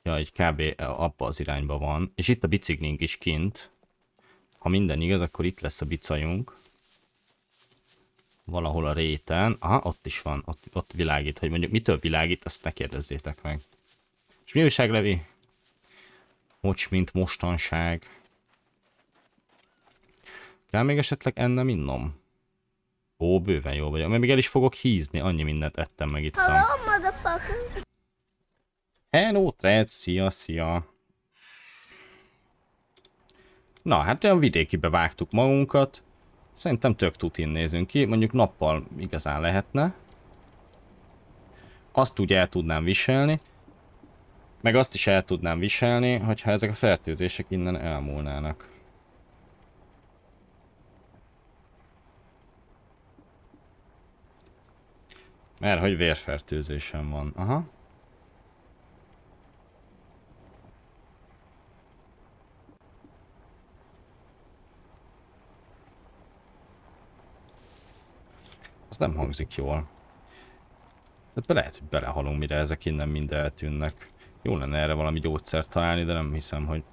Ja, egy kb. abba az irányba van. És itt a biciklink is kint. Ha minden igaz, akkor itt lesz a bicajunk valahol a réten. Aha, ott is van, ott, ott világít, hogy mondjuk mitől világít, azt ne kérdezzétek meg. És mi újság, Levi? Mocs, mint mostanság. Kell még esetleg ennem innom? Ó, bőven jó vagyok. még el is fogok hízni, annyi mindent ettem meg itt. Hello, motherfucker! Hello, Fred, szia, szia! Na, hát olyan vidékibe vágtuk magunkat. Szerintem tök tutin nézünk ki, mondjuk nappal igazán lehetne. Azt úgy el tudnám viselni, meg azt is el tudnám viselni, hogyha ezek a fertőzések innen elmúlnának. Mert hogy vérfertőzésem van. Aha. nem hangzik jól. Tehát be lehet, hogy belehalunk, mire ezek innen mind eltűnnek. Jó lenne erre valami gyógyszert találni, de nem hiszem, hogy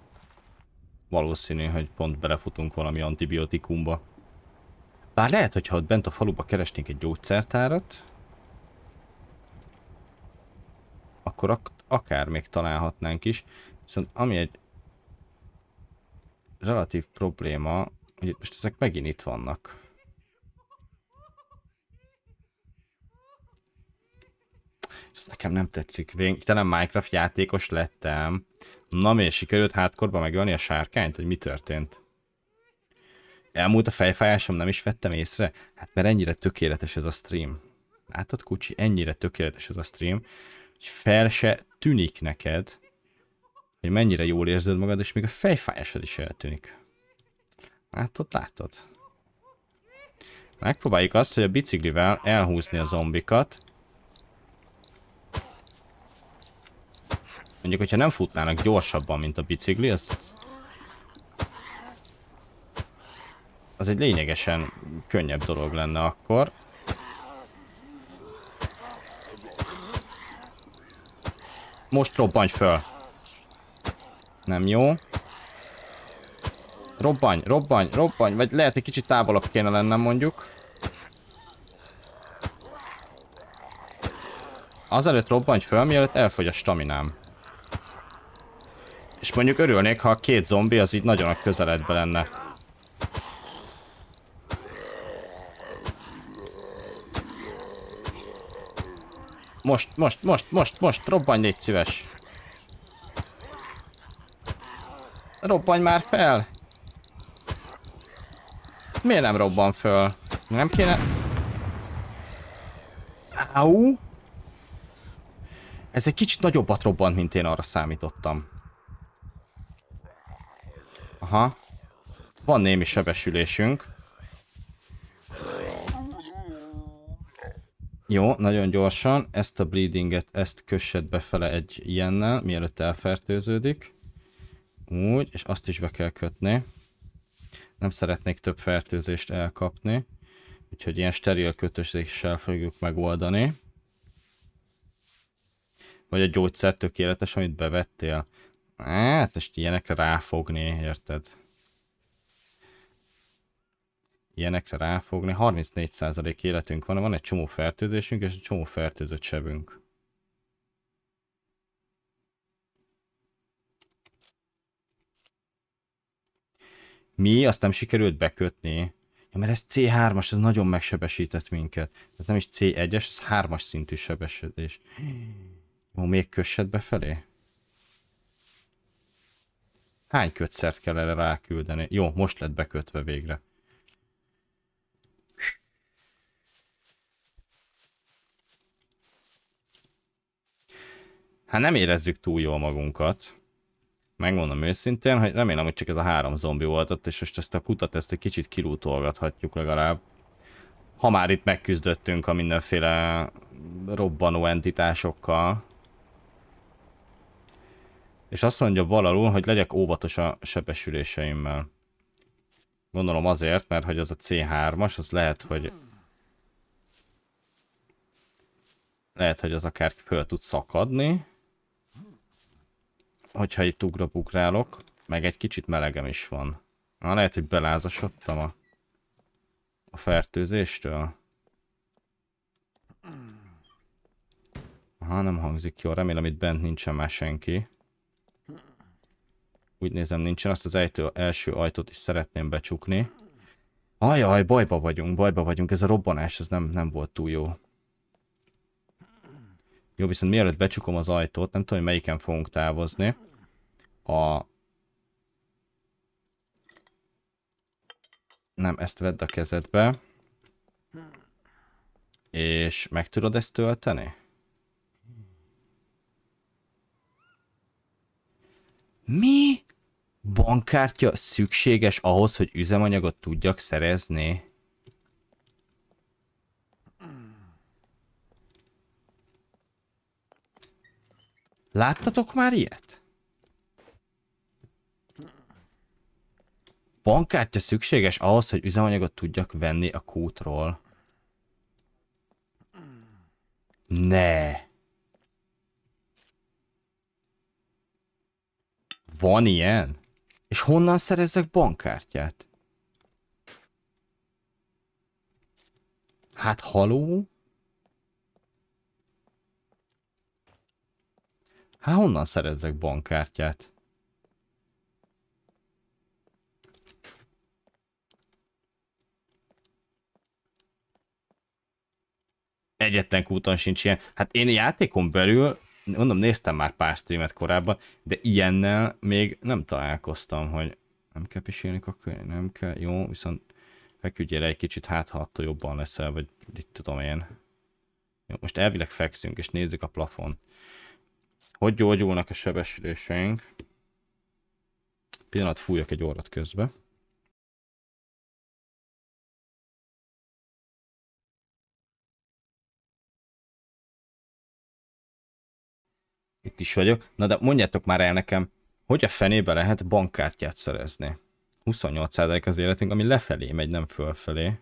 valószínű, hogy pont belefutunk valami antibiotikumba. Bár lehet, hogyha ott bent a faluba keresnénk egy gyógyszertárat, akkor ak akár még találhatnánk is, viszont ami egy relatív probléma, hogy most ezek megint itt vannak. ez nekem nem tetszik. Végtelen Minecraft játékos lettem. Na mi, sikerült hátkorba megölni a sárkányt, hogy mi történt? Elmúlt a fejfájásom, nem is vettem észre? Hát mert ennyire tökéletes ez a stream. Látod, Kucsi? Ennyire tökéletes ez a stream, hogy fel se tűnik neked, hogy mennyire jól érzed magad, és még a fejfájásod is eltűnik. Látod, látod? Megpróbáljuk azt, hogy a biciklivel elhúzni a zombikat, Mondjuk, hogyha nem futnának gyorsabban, mint a bicikli, az... Az egy lényegesen könnyebb dolog lenne akkor. Most robbanj föl! Nem jó. Robbanj, robbanj, robbanj, vagy lehet egy kicsit távolabb kéne lennem mondjuk. Azelőtt robbanj föl, mielőtt elfogy a staminám. És mondjuk örülnék, ha a két zombi az így nagyon a közeledben lenne. Most, most, most, most, most, robbanj, légy szíves. Robbanj már fel! Miért nem robban föl? Nem kéne... Au! Ez egy kicsit nagyobbat robbant, mint én arra számítottam. Aha. Van némi sebesülésünk. Jó, nagyon gyorsan. Ezt a bleedinget, ezt kössed befele egy ilyennel, mielőtt elfertőződik. Úgy, és azt is be kell kötni. Nem szeretnék több fertőzést elkapni. Úgyhogy ilyen steril kötözéssel fogjuk megoldani. Vagy a gyógyszer tökéletes, amit bevettél. Hát, most ilyenekre ráfogni, érted? Ilyenekre ráfogni. 34% életünk van, van egy csomó fertőzésünk, és egy csomó fertőzött sebünk. Mi? Azt nem sikerült bekötni. Ja, mert ez C3-as, ez nagyon megsebesített minket. Ez hát nem is C1-es, ez 3-as szintű sebesedés. Jó, még kössed befelé? Hány kötszert kell erre ráküldeni? Jó, most lett bekötve végre. Hát nem érezzük túl jól magunkat. Megmondom őszintén, hogy remélem, hogy csak ez a három zombi volt ott, és most ezt a kutat ezt egy kicsit kirútolgathatjuk legalább. Ha már itt megküzdöttünk a mindenféle robbanó entitásokkal. És azt mondja valalul, hogy legyek óvatos a sebesüléseimmel. Gondolom azért, mert hogy az a C3-as, az lehet, hogy... Lehet, hogy az akár föl tud szakadni. Hogyha itt ugrabugrálok, meg egy kicsit melegem is van. Na, lehet, hogy belázasodtam a, a fertőzéstől. ha nem hangzik jól. Remélem itt bent nincsen már senki. Úgy nézem, nincsen. Azt az ejtő, első ajtót is szeretném becsukni. Ajaj, bajba vagyunk, bajba vagyunk. Ez a robbanás, ez nem, nem volt túl jó. Jó, viszont mielőtt becsukom az ajtót, nem tudom, hogy melyiken fogunk távozni. A... Nem, ezt vedd a kezedbe. És meg tudod ezt tölteni? Mi? Bankkártya szükséges ahhoz, hogy üzemanyagot tudjak szerezni? Láttatok már ilyet? Bankkártya szükséges ahhoz, hogy üzemanyagot tudjak venni a kútról. Ne. Van ilyen? És honnan szerezzek bankkártyát? Hát haló? Hát honnan szerezzek bankkártyát? Egyetlen úton sincs ilyen. Hát én játékon belül mondom, néztem már pár streamet korábban, de ilyennel még nem találkoztam, hogy nem kell pisilni a könyv, nem kell, jó, viszont feküdjél egy kicsit, hát ha attól jobban leszel, vagy itt tudom én. Jó, most elvileg fekszünk, és nézzük a plafon. Hogy gyógyulnak a sebesüléseink? Pillanat fújok egy orrat közbe. itt is vagyok. Na de mondjátok már el nekem, hogy a fenébe lehet bankkártyát szerezni? 28% az életünk, ami lefelé megy, nem fölfelé.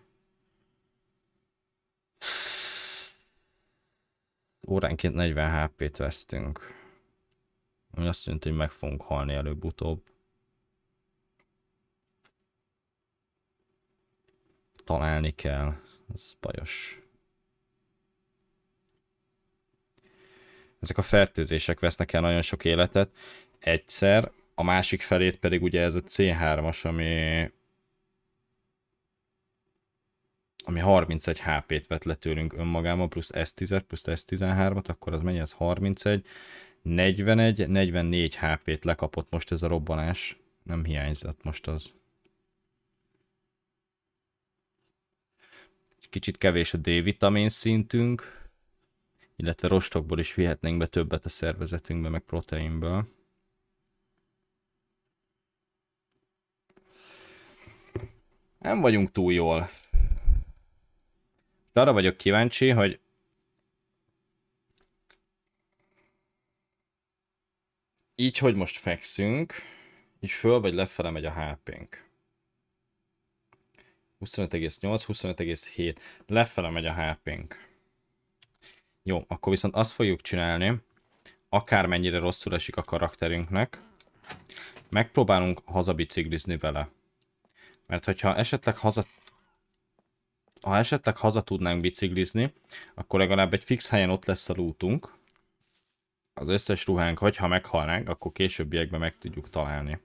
Óránként 40 HP-t vesztünk. Ami azt jelenti, hogy meg fogunk halni előbb-utóbb. Találni kell. Ez bajos. ezek a fertőzések vesznek el nagyon sok életet egyszer, a másik felét pedig ugye ez a C3-as, ami ami 31 HP-t vett le tőlünk önmagában, plusz S10, plusz S13-at, akkor az mennyi? az 31, 41, 44 HP-t lekapott most ez a robbanás. Nem hiányzott most az. Kicsit kevés a D-vitamin szintünk illetve rostokból is vihetnénk be többet a szervezetünkbe, meg proteinből. Nem vagyunk túl jól. De arra vagyok kíváncsi, hogy így, hogy most fekszünk, így föl vagy lefele megy a HP-nk. 25,8, 25,7. Lefele megy a HP-nk. Jó, akkor viszont azt fogjuk csinálni, akármennyire rosszul esik a karakterünknek, megpróbálunk hazabiciklizni vele. Mert hogyha esetleg haza ha esetleg haza tudnánk biciklizni, akkor legalább egy fix helyen ott lesz a lútunk. Az összes ruhánk, hogyha meghalnánk, akkor későbbiekben meg tudjuk találni.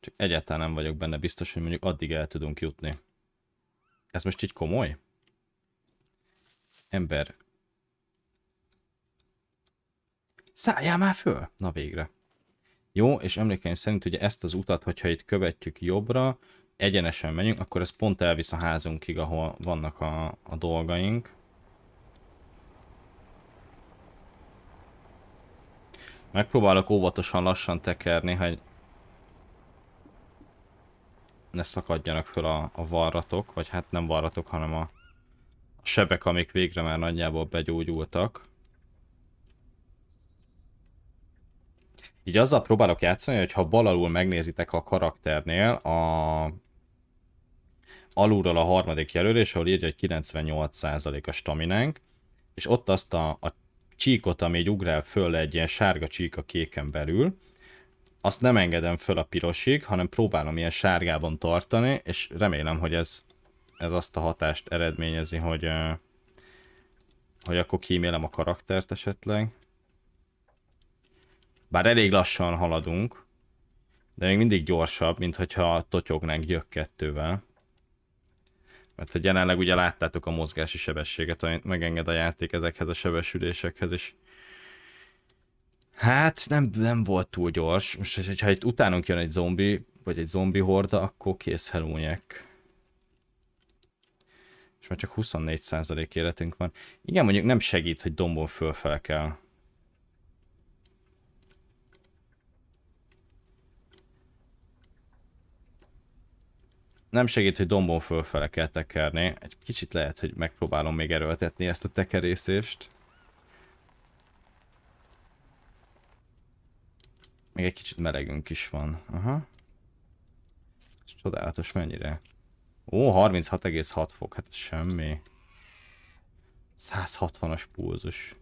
Csak egyáltalán nem vagyok benne biztos, hogy mondjuk addig el tudunk jutni. Ez most így komoly? Ember. Szálljál már föl! Na végre. Jó, és emlékeim szerint ugye ezt az utat, hogyha itt követjük jobbra, egyenesen megyünk, akkor ez pont elvisz a házunkig, ahol vannak a, a dolgaink. Megpróbálok óvatosan lassan tekerni, hogy ne szakadjanak föl a, a varratok, vagy hát nem varratok, hanem a a sebek, amik végre már nagyjából begyógyultak. Így azzal próbálok játszani, hogy ha bal alul megnézitek a karakternél a alulról a harmadik jelölés, ahol írja, hogy 98% a staminánk, és ott azt a, a csíkot, ami egy ugrál föl egy ilyen sárga csík a kéken belül, azt nem engedem föl a pirosig, hanem próbálom ilyen sárgában tartani, és remélem, hogy ez ez azt a hatást eredményezi, hogy, hogy akkor kímélem a karaktert esetleg. Bár elég lassan haladunk, de még mindig gyorsabb, mint hogyha totyognánk gyök kettővel. Mert hogy jelenleg ugye láttátok a mozgási sebességet, amit megenged a játék ezekhez a sebesülésekhez, is. hát nem, nem volt túl gyors. Most, hogyha itt utánunk jön egy zombi, vagy egy zombi horda, akkor kész helúnyek már csak 24% életünk van. Igen, mondjuk nem segít, hogy dombon fölfel kell. Nem segít, hogy dombon fölfele kell tekerni. Egy kicsit lehet, hogy megpróbálom még erőltetni ezt a tekerészést. Még egy kicsit melegünk is van. Aha. Ez csodálatos mennyire Ó, 36,6 fok, hát ez semmi. 160-as pulzus.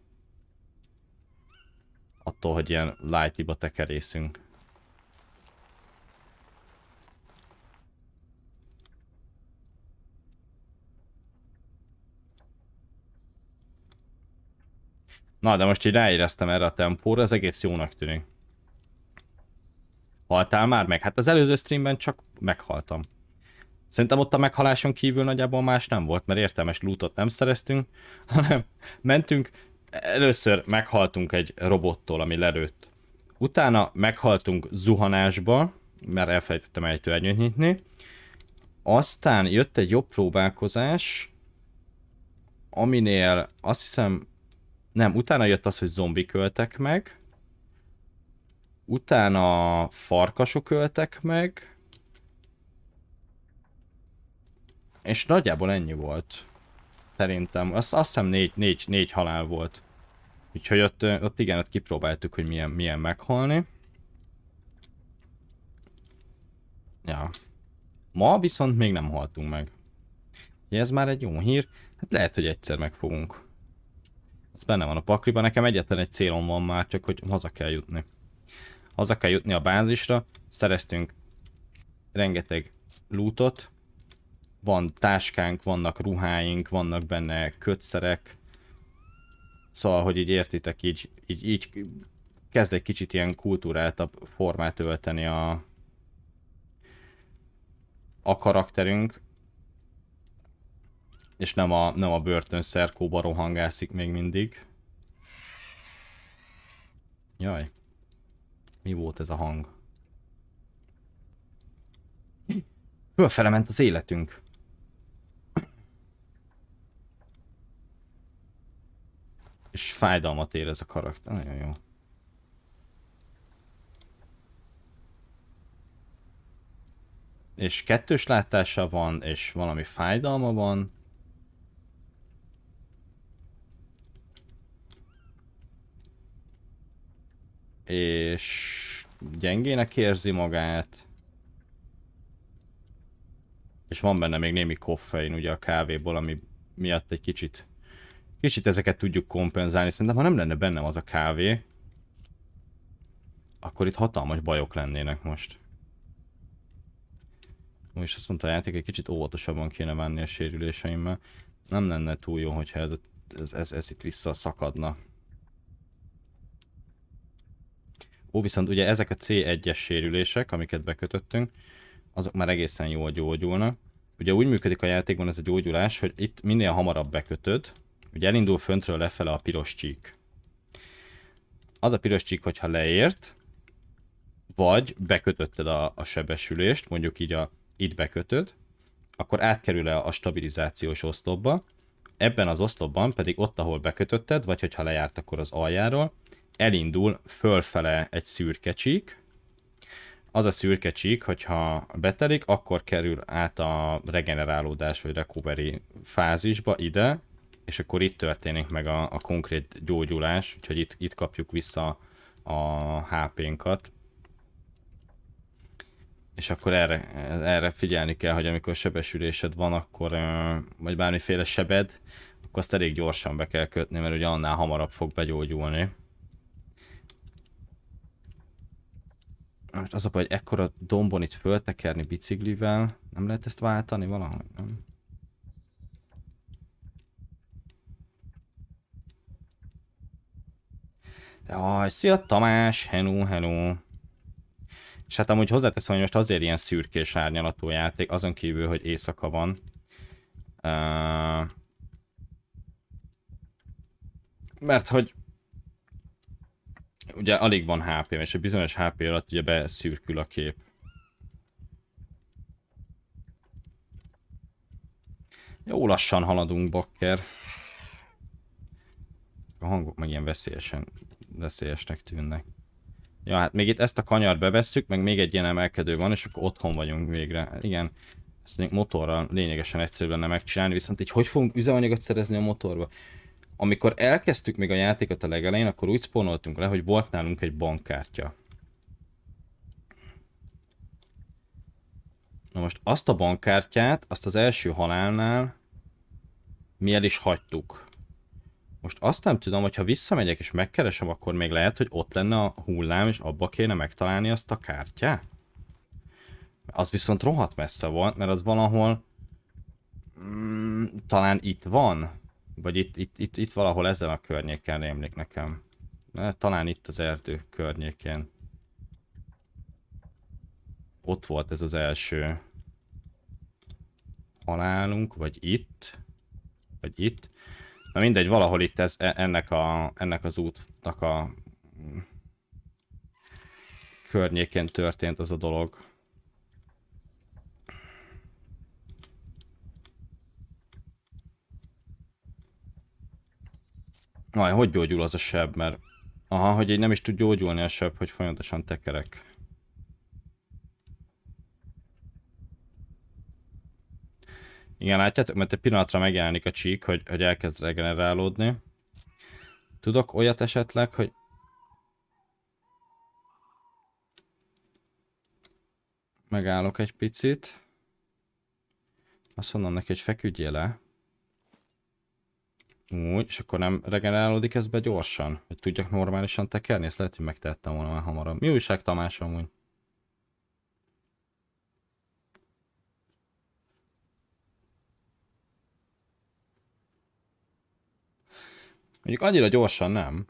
Attól, hogy ilyen lightiba tekerészünk. Na, de most így ráéreztem erre a tempóra, ez egész jónak tűnik. Haltál már meg? Hát az előző streamben csak meghaltam. Szerintem ott a meghaláson kívül nagyjából más nem volt, mert értelmes lootot nem szereztünk, hanem mentünk, először meghaltunk egy robottól, ami lerőtt. Utána meghaltunk zuhanásba, mert elfelejtettem ejtőernyőt nyitni. Aztán jött egy jobb próbálkozás, aminél azt hiszem, nem, utána jött az, hogy zombi költek meg, utána farkasok öltek meg, És nagyjából ennyi volt. Szerintem. Azt, azt hiszem négy, négy, négy halál volt. Úgyhogy ott, ott igen, ott kipróbáltuk, hogy milyen, milyen meghalni. Ja. Ma viszont még nem haltunk meg. Ugye ez már egy jó hír. Hát lehet, hogy egyszer megfogunk. Ez benne van a pakliban. Nekem egyetlen egy célom van már, csak hogy haza kell jutni. Haza kell jutni a bázisra. Szereztünk rengeteg lootot van táskánk, vannak ruháink, vannak benne kötszerek. Szóval, hogy így értitek, így, így, így kezd egy kicsit ilyen kultúráltabb formát ölteni a, a karakterünk, és nem a, nem a börtön szerkóba rohangászik még mindig. Jaj, mi volt ez a hang? Fölfele ment az életünk. és fájdalmat érez a karakter. Nagyon jó. És kettős látása van, és valami fájdalma van. És gyengének érzi magát. És van benne még némi koffein ugye a kávéból, ami miatt egy kicsit Kicsit ezeket tudjuk kompenzálni. Szerintem, ha nem lenne bennem az a kávé, akkor itt hatalmas bajok lennének most. Most azt mondta a játék, egy kicsit óvatosabban kéne venni a sérüléseimmel. Nem lenne túl jó, hogyha ez, ez, ez, ez itt vissza szakadna. Ó, viszont ugye ezek a C1-es sérülések, amiket bekötöttünk, azok már egészen jól gyógyulnak. Ugye úgy működik a játékban ez a gyógyulás, hogy itt minél hamarabb bekötöd, hogy elindul föntről lefele a piros csík. Az a piros csík, hogyha leért, vagy bekötötted a, a sebesülést, mondjuk így a, itt bekötöd, akkor átkerül el a stabilizációs oszlopba, ebben az oszlopban pedig ott, ahol bekötötted, vagy hogyha lejárt, akkor az aljáról, elindul fölfele egy szürke csík, az a szürke csík, hogyha betelik, akkor kerül át a regenerálódás vagy recovery fázisba ide, és akkor itt történik meg a, a konkrét gyógyulás, úgyhogy itt, itt kapjuk vissza a HP-nkat. És akkor erre, erre figyelni kell, hogy amikor sebesülésed van, akkor, vagy bármiféle sebed, akkor azt elég gyorsan be kell kötni, mert ugye annál hamarabb fog begyógyulni. Most az a baj, hogy ekkora dombon itt föltekerni biciklivel, nem lehet ezt váltani valahogy, nem? Jaj, szia Tamás, hello, hello. És hát amúgy hozzáteszem, hogy most azért ilyen szürkés árnyalatú játék, azon kívül, hogy éjszaka van. Uh, mert hogy ugye alig van hp és egy bizonyos HP alatt ugye beszürkül a kép. Jó lassan haladunk, bakker. A hangok meg ilyen veszélyesen veszélyesnek tűnnek. Ja, hát még itt ezt a kanyar bevesszük, meg még egy ilyen emelkedő van, és akkor otthon vagyunk végre. Igen, ezt mondjuk motorral lényegesen egyszerűbb lenne megcsinálni, viszont így hogy fogunk üzemanyagot szerezni a motorba? Amikor elkezdtük még a játékot a legelején, akkor úgy spónoltunk le, hogy volt nálunk egy bankkártya. Na most azt a bankkártyát, azt az első halálnál mi el is hagytuk. Most azt nem tudom, hogy ha visszamegyek és megkeresem, akkor még lehet, hogy ott lenne a hullám, és abba kéne megtalálni azt a kártyát? Az viszont rohadt messze volt, mert az valahol... Mm, talán itt van? Vagy itt, itt, itt, itt valahol ezen a környéken rémlik nekem. Talán itt az erdő környékén. Ott volt ez az első halálunk, vagy itt, vagy itt. Na mindegy, valahol itt ez, e, ennek, a, ennek az útnak a környékén történt ez a dolog. Aj, hogy gyógyul az a seb, mert... Aha, hogy így nem is tud gyógyulni a seb, hogy folyamatosan tekerek. Igen, látjátok, mert egy pillanatra megjelenik a csík, hogy, hogy elkezd regenerálódni. Tudok olyat esetleg, hogy... Megállok egy picit. Azt mondom neki, hogy feküdjél le. Úgy, és akkor nem regenerálódik ez be gyorsan? Hogy tudjak normálisan tekerni? Ezt lehet, hogy megtehettem volna már hamarabb. Mi újság Tamás amúgy? Mondjuk annyira gyorsan nem.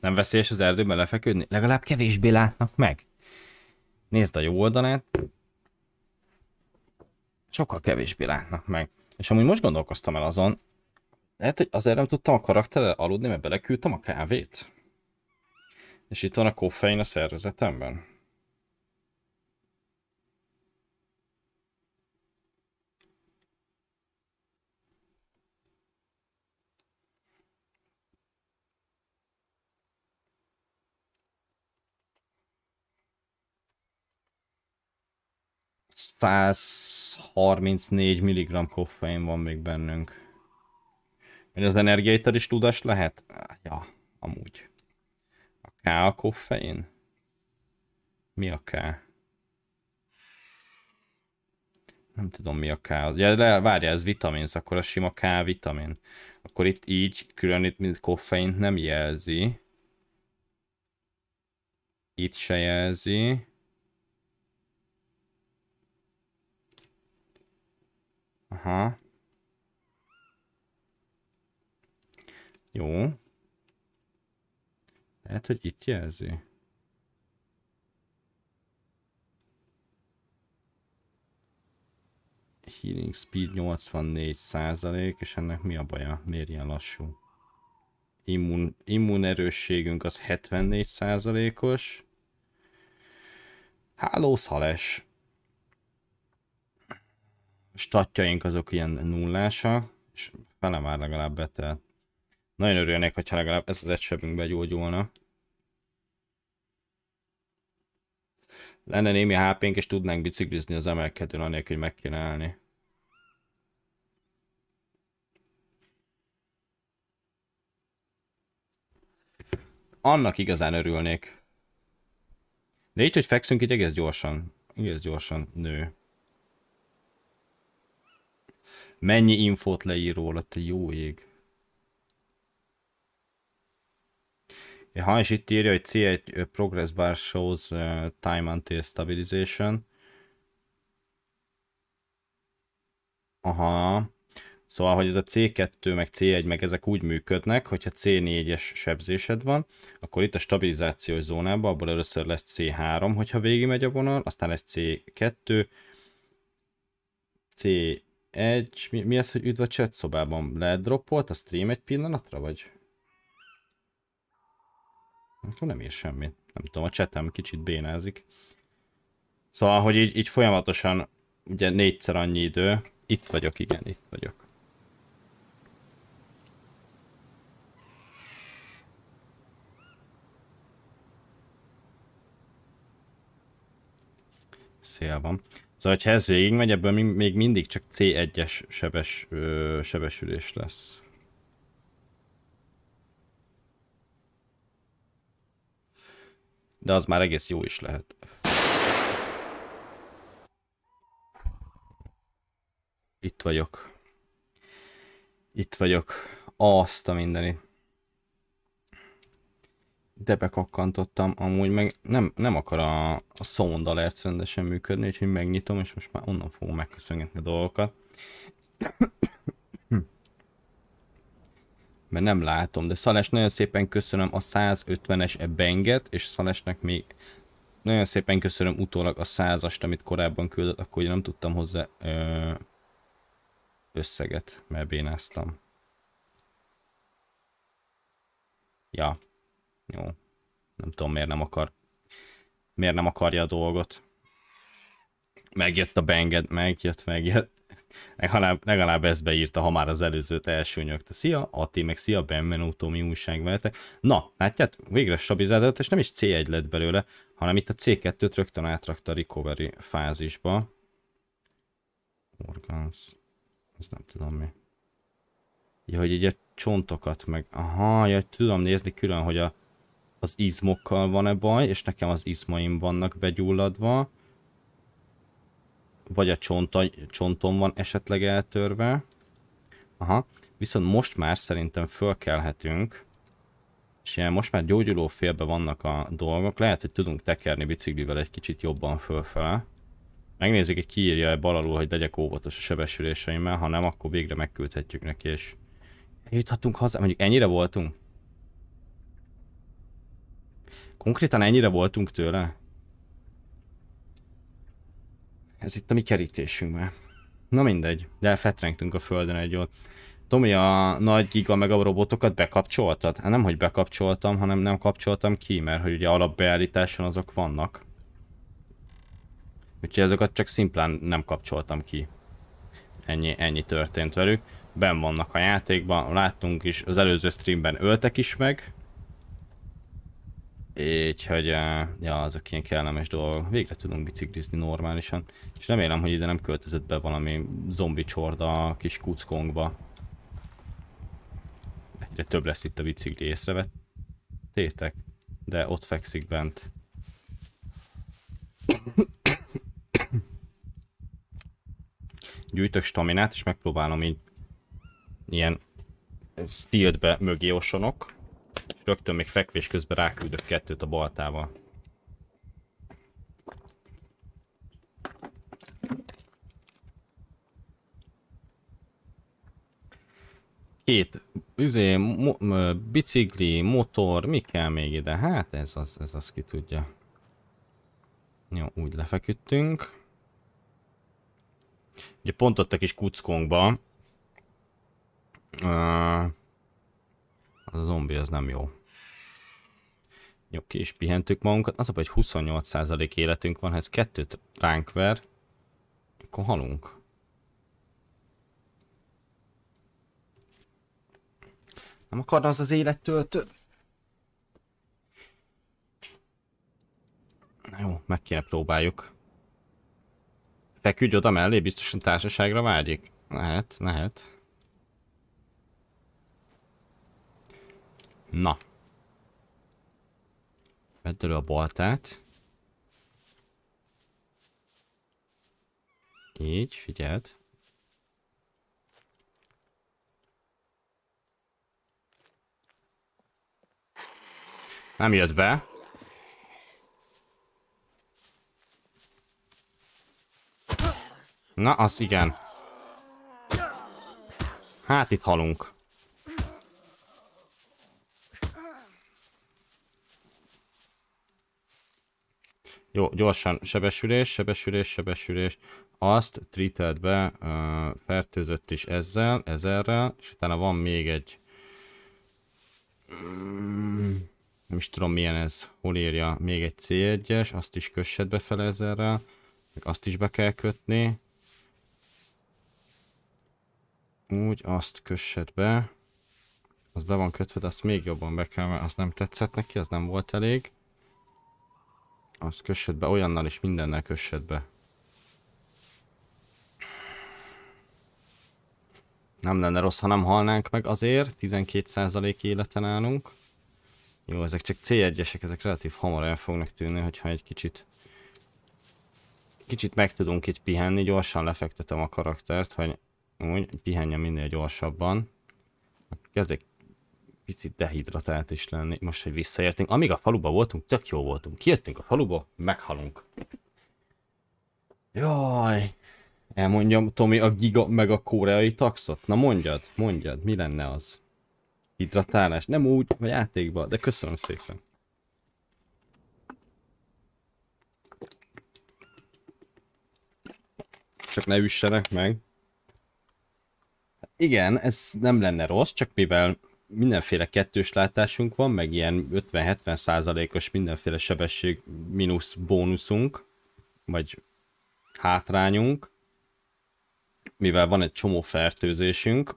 Nem veszélyes az erdőben lefeküdni? Legalább kevésbé látnak meg. Nézd a jó oldalát. Sokkal kevésbé látnak meg. És amúgy most gondolkoztam el azon, lehet, hogy azért nem tudtam a karakterrel aludni, mert beleküldtem a kávét. És itt van a koffein a szervezetemben. 134 mg koffein van még bennünk. Vagy az energiaital is tudás lehet? Ja, amúgy. A K a koffein? Mi a K? Nem tudom mi a K. Ja, de várja, ez vitamin, szóval akkor a sima K vitamin. Akkor itt így külön itt mint koffeint nem jelzi. Itt se jelzi. Aha. Jó. Lehet, hogy itt jelzi. Healing speed 84 százalék, és ennek mi a baja? Miért ilyen lassú? Immun, immun erősségünk az 74 százalékos. Hálószales statjaink azok ilyen nullása, és fele már legalább betel. Nagyon örülnék, hogyha legalább ez az egy begyógyulna. Lenne némi hp és tudnánk biciklizni az emelkedőn, anélkül, hogy meg kéne állni. Annak igazán örülnék. De így, hogy fekszünk, így egész gyorsan, egész gyorsan nő. Mennyi infót leír róla, te jó ég. Ha is itt írja, hogy C1 progress bar shows time until stabilization. Aha. Szóval, hogy ez a C2 meg C1 meg ezek úgy működnek, hogyha C4-es sebzésed van, akkor itt a stabilizációs zónában abból először lesz C3, hogyha végigmegy a vonal, aztán lesz C2, C egy, mi, mi az, hogy üdv a chat szobában? Ledroppolt a stream egy pillanatra, vagy? Akkor nem ír semmit. Nem tudom, a chatem kicsit bénázik. Szóval, hogy így, így folyamatosan, ugye négyszer annyi idő. Itt vagyok, igen, itt vagyok. Szél van. Szóval, hogyha ez végigmegy, ebből még mindig csak C1-es sebes, sebesülés lesz. De az már egész jó is lehet. Itt vagyok. Itt vagyok. Azt a mindenit de bekakkantottam amúgy, meg nem, nem akar a, a sound alert rendesen működni, úgyhogy megnyitom, és most már onnan fogom megköszöngetni a dolgokat. Hm. Mert nem látom, de Szales nagyon szépen köszönöm a 150-es e benget, és Szalesnek még nagyon szépen köszönöm utólag a 100 100-ast, amit korábban küldött, akkor ugye nem tudtam hozzá ö, összeget, mert bénáztam. Ja, jó. Nem tudom, miért nem akar. Miért nem akarja a dolgot. Megjött a benged, megjött, megjött. Legalább, legalább ezt beírta, ha már az előzőt nyögte. Szia, Ati, meg szia, Benvenuto, mi újság veletek? Na, látját, végre stabilizált, és nem is C1 lett belőle, hanem itt a C2-t rögtön átrakta a recovery fázisba. Organs, ez nem tudom mi. Ja, hogy így a csontokat meg, aha, ja, tudom nézni külön, hogy a az izmokkal van-e baj, és nekem az izmaim vannak begyulladva, vagy a csonta, csontom van esetleg eltörve. Aha, viszont most már szerintem fölkelhetünk, és ilyen most már gyógyuló félbe vannak a dolgok, lehet, hogy tudunk tekerni biciklivel egy kicsit jobban fölfele. Megnézzük, hogy kiírja-e balalul, hogy legyek óvatos a sebesüléseimmel, ha nem, akkor végre megküldhetjük neki, és juthatunk haza. Mondjuk ennyire voltunk? Konkrétan ennyire voltunk tőle? Ez itt a mi már. Na mindegy, de fetrengtünk a földön egy ott. Tomi, a nagy giga meg a robotokat bekapcsoltad? Hát nem, hogy bekapcsoltam, hanem nem kapcsoltam ki, mert hogy ugye alapbeállításon azok vannak. Úgyhogy ezeket csak szimplán nem kapcsoltam ki. Ennyi, ennyi történt velük. Ben vannak a játékban, láttunk is, az előző streamben öltek is meg hogy ja, azok ilyen kellemes dolgok. Végre tudunk biciklizni normálisan. És remélem, hogy ide nem költözött be valami zombi csorda a kis kuckongba. Egyre több lesz itt a bicikli észrevett. Tétek, de ott fekszik bent. Gyűjtök staminát, és megpróbálom így ilyen stíltbe mögé osonok Rögtön még fekvés közben ráküldök kettőt a baltával. Két üzé, mo bicikli, motor, mi kell még ide? Hát ez az, ez az ki tudja. Jó, úgy lefeküdtünk. Ugye pont ott a kis kuckónkba. Uh, az a zombi az nem jó. Nyugki, és is pihentük magunkat. Az a baj, hogy 28% életünk van, ha ez kettőt ránk ver, akkor halunk. Nem akar az az élettől tört. Na jó, meg kéne próbáljuk. Feküdj oda mellé, biztosan társaságra vágyik. Lehet, lehet. Na. Vedd elő a baltát. Így, figyeld. Nem jött be. Na, az igen. Hát itt halunk. Jó, gyorsan, sebesülés, sebesülés, sebesülés. Azt triteld be, uh, fertőzött is ezzel, ezerrel, és utána van még egy... Nem is tudom milyen ez, hol írja, még egy C1-es, azt is kössed be fel ezerrel, meg azt is be kell kötni. Úgy, azt kössed be. Az be van kötve, de azt még jobban be kell, mert az nem tetszett neki, az nem volt elég. Az kössed be, olyannal és mindennel kössed be. Nem lenne rossz, ha nem halnánk meg azért, 12% életen állunk. Jó, ezek csak C1-esek, ezek relatív hamar el fognak tűnni, hogyha egy kicsit... Kicsit meg tudunk itt pihenni, gyorsan lefektetem a karaktert, hogy úgy pihenjen minél gyorsabban. Kezdek picit dehidratált is lenni, most, hogy visszaértünk. Amíg a faluba voltunk, tök jó voltunk. Kijöttünk a faluba, meghalunk. Jaj, elmondjam, Tomi, a giga meg a koreai taxot? Na mondjad, mondjad, mi lenne az? Hidratálás, nem úgy, vagy játékban, de köszönöm szépen. Csak ne üssenek meg. Igen, ez nem lenne rossz, csak mivel mindenféle kettős látásunk van, meg ilyen 50-70 százalékos mindenféle sebesség mínusz bónuszunk, vagy hátrányunk, mivel van egy csomó fertőzésünk,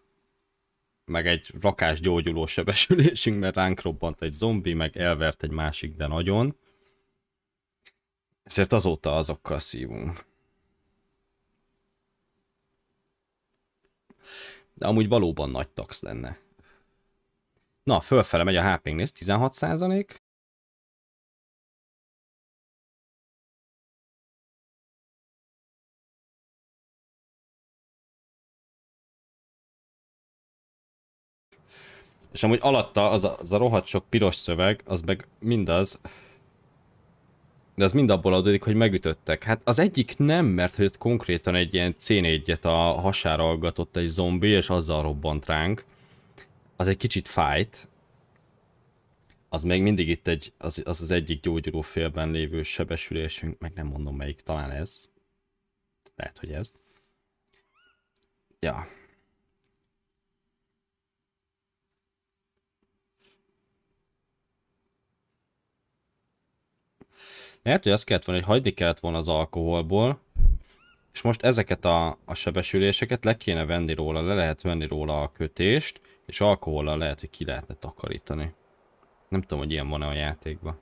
meg egy rakás gyógyuló sebesülésünk, mert ránk robbant egy zombi, meg elvert egy másik, de nagyon. Ezért azóta azokkal szívunk. De amúgy valóban nagy tax lenne. Na, fölfele megy a HP-nk, nézd, 16 százalék. És amúgy alatta az a, az a rohadt sok piros szöveg, az meg mindaz, de az mind abból adódik, hogy megütöttek. Hát az egyik nem, mert hogy ott konkrétan egy ilyen C4-et a hasára aggatott egy zombi, és azzal robbant ránk az egy kicsit fájt, az még mindig itt egy, az, az, az egyik gyógyuló félben lévő sebesülésünk, meg nem mondom melyik, talán ez. Lehet, hogy ez. Ja. Lehet, hogy azt kellett volna, hogy hagyni kellett volna az alkoholból, és most ezeket a, a sebesüléseket le kéne venni róla, le lehet venni róla a kötést, és alkohollal lehet, hogy ki lehetne takarítani. Nem tudom, hogy ilyen van-e a játékban.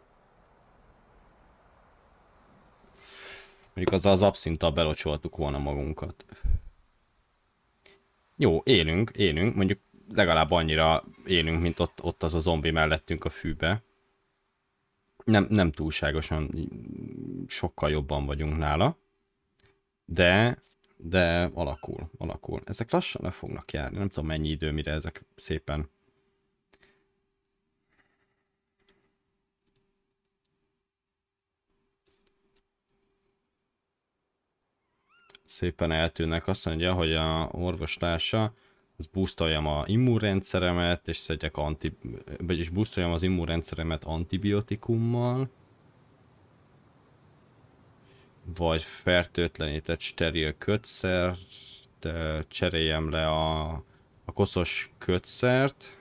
Mondjuk azzal az abszinttal belocsoltuk volna magunkat. Jó, élünk, élünk, mondjuk legalább annyira élünk, mint ott, ott az a zombi mellettünk a fűbe. Nem, nem túlságosan sokkal jobban vagyunk nála, de de alakul, alakul. Ezek lassan le fognak járni, nem tudom mennyi idő, mire ezek szépen szépen eltűnnek. Azt mondja, hogy a orvoslása, az busztoljam a immunrendszeremet, és szedjek anti, vagyis busztoljam az immunrendszeremet antibiotikummal, vagy fertőtlenített steril kötszer, cseréljem le a, a koszos kötszert,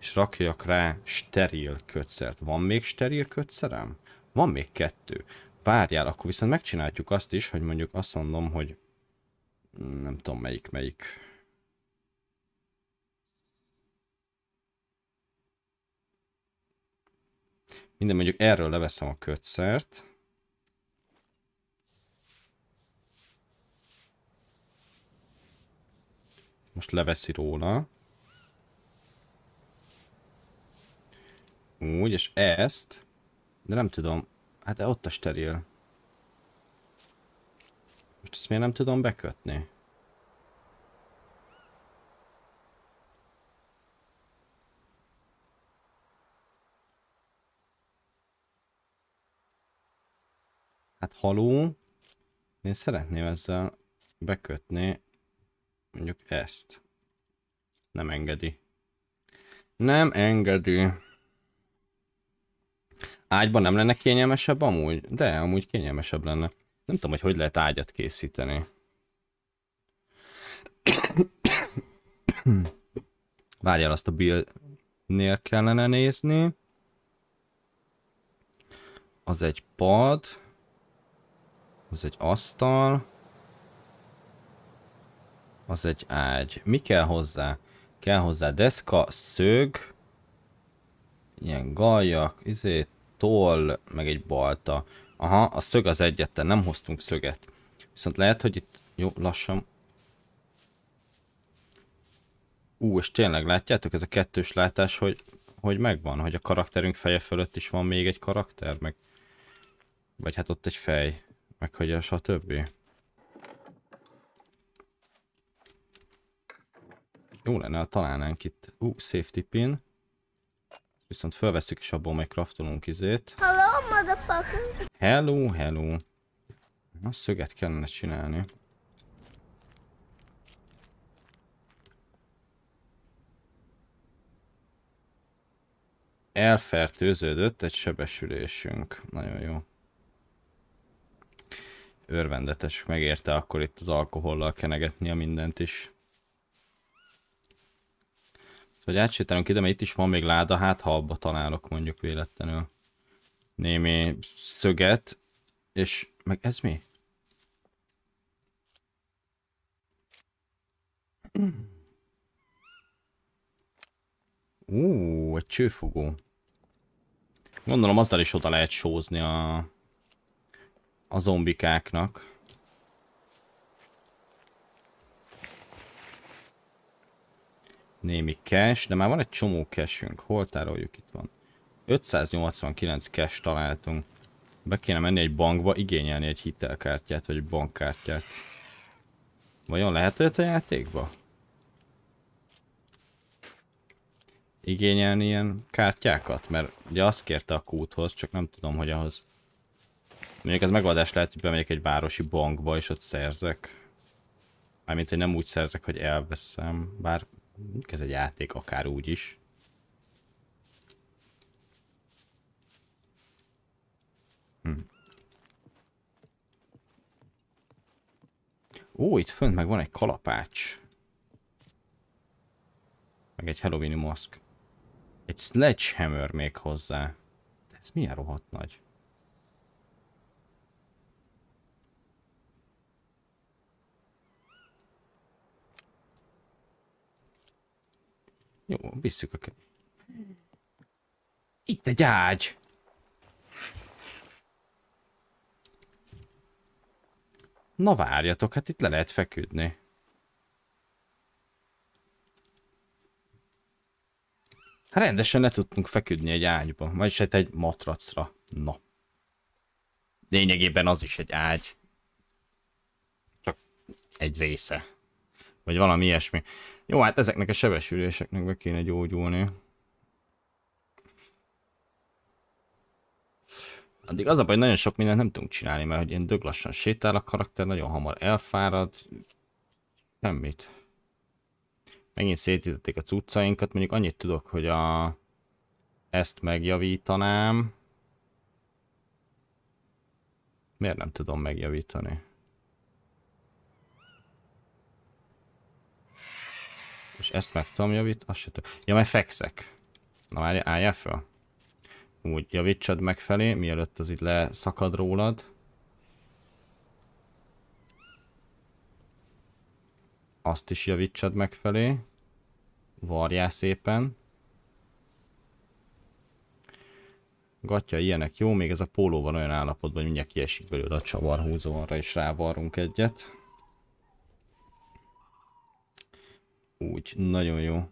és rakjak rá steril kötszert. Van még steril kötszerem? Van még kettő. Várjál, akkor viszont megcsináljuk azt is, hogy mondjuk azt mondom, hogy nem tudom melyik, melyik. Minden mondjuk erről leveszem a kötszert. Most leveszi róla. Úgy, és ezt, de nem tudom, hát ott a steril. Most ezt miért nem tudom bekötni? Hát haló, én szeretném ezzel bekötni Mondjuk ezt. Nem engedi. Nem engedi. Ágyban nem lenne kényelmesebb amúgy? De, amúgy kényelmesebb lenne. Nem tudom, hogy hogy lehet ágyat készíteni. Várjál, azt a billnél kellene nézni. Az egy pad. Az egy asztal. Az egy ágy. Mi kell hozzá? Kell hozzá deszka, szög, ilyen galjak, izé, toll, meg egy balta. Aha, a szög az egyetlen, nem hoztunk szöget. Viszont lehet, hogy itt... Jó, lassan. Ú, és tényleg látjátok, ez a kettős látás, hogy, hogy megvan, hogy a karakterünk feje fölött is van még egy karakter, meg... Vagy hát ott egy fej, meg hogy a többi. Jó lenne, ha találnánk itt. Ú, uh, safety pin. Viszont felveszük is abból meg craftolunk izét. Hello, motherfucker! Hello, hello. Na, szöget kellene csinálni. Elfertőződött egy sebesülésünk. Nagyon jó. Örvendetes, megérte akkor itt az alkohollal kenegetni a mindent is. Vagy átsétálunk ide, mert itt is van még láda, hát ha abba találok mondjuk véletlenül némi szöget, és meg ez mi? Ú, egy csőfogó. Gondolom azzal is oda lehet sózni a, a zombikáknak. némi cash, de már van egy csomó cashünk. Hol tároljuk? Itt van. 589 cash találtunk. Be kéne menni egy bankba, igényelni egy hitelkártyát, vagy egy bankkártyát. Vajon lehet őt a játékba? Igényelni ilyen kártyákat? Mert ugye azt kérte a kúthoz, csak nem tudom, hogy ahhoz... Mondjuk ez megoldás lehet, hogy bemegyek egy városi bankba, és ott szerzek. Mármint, hogy nem úgy szerzek, hogy elveszem, bár ez egy játék akár úgy is. Hm. Ó, itt fönt meg van egy kalapács. Meg egy Halloween maszk. Egy sledgehammer még hozzá. De ez milyen rohadt nagy. Jó, visszük a Itt egy ágy. Na várjatok, hát itt le lehet feküdni. Hát rendesen le tudtunk feküdni egy ágyba, vagyis hát egy matracra. Na. Lényegében az is egy ágy. Csak egy része. Vagy valami ilyesmi. Jó, hát ezeknek a sebesüléseknek be kéne gyógyulni. Addig az a baj, nagyon sok mindent nem tudunk csinálni, mert hogy én dög lassan sétál a karakter, nagyon hamar elfárad. Semmit. Megint szétítették a cuccainkat, mondjuk annyit tudok, hogy a... ezt megjavítanám. Miért nem tudom megjavítani? És ezt meg tudom javít, azt se tudom. Ja, mert fekszek. Na várj, álljál föl. Úgy, javítsad meg felé, mielőtt az itt leszakad rólad. Azt is javítsad meg felé. Varjál szépen. Gatya ilyenek jó, még ez a póló van olyan állapotban, hogy mindjárt kiesik belőle a csavarhúzó, arra is rávarrunk egyet. Úgy, nagyon jó.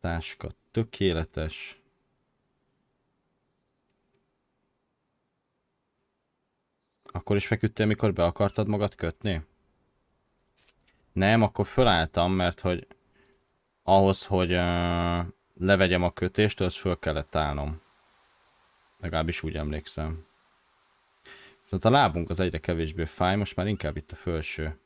Táska tökéletes. Akkor is feküdtél, mikor be akartad magad kötni? Nem, akkor fölálltam, mert hogy ahhoz, hogy uh, levegyem a kötést, az föl kellett állnom. Legalábbis úgy emlékszem. Viszont szóval a lábunk az egyre kevésbé fáj, most már inkább itt a felső.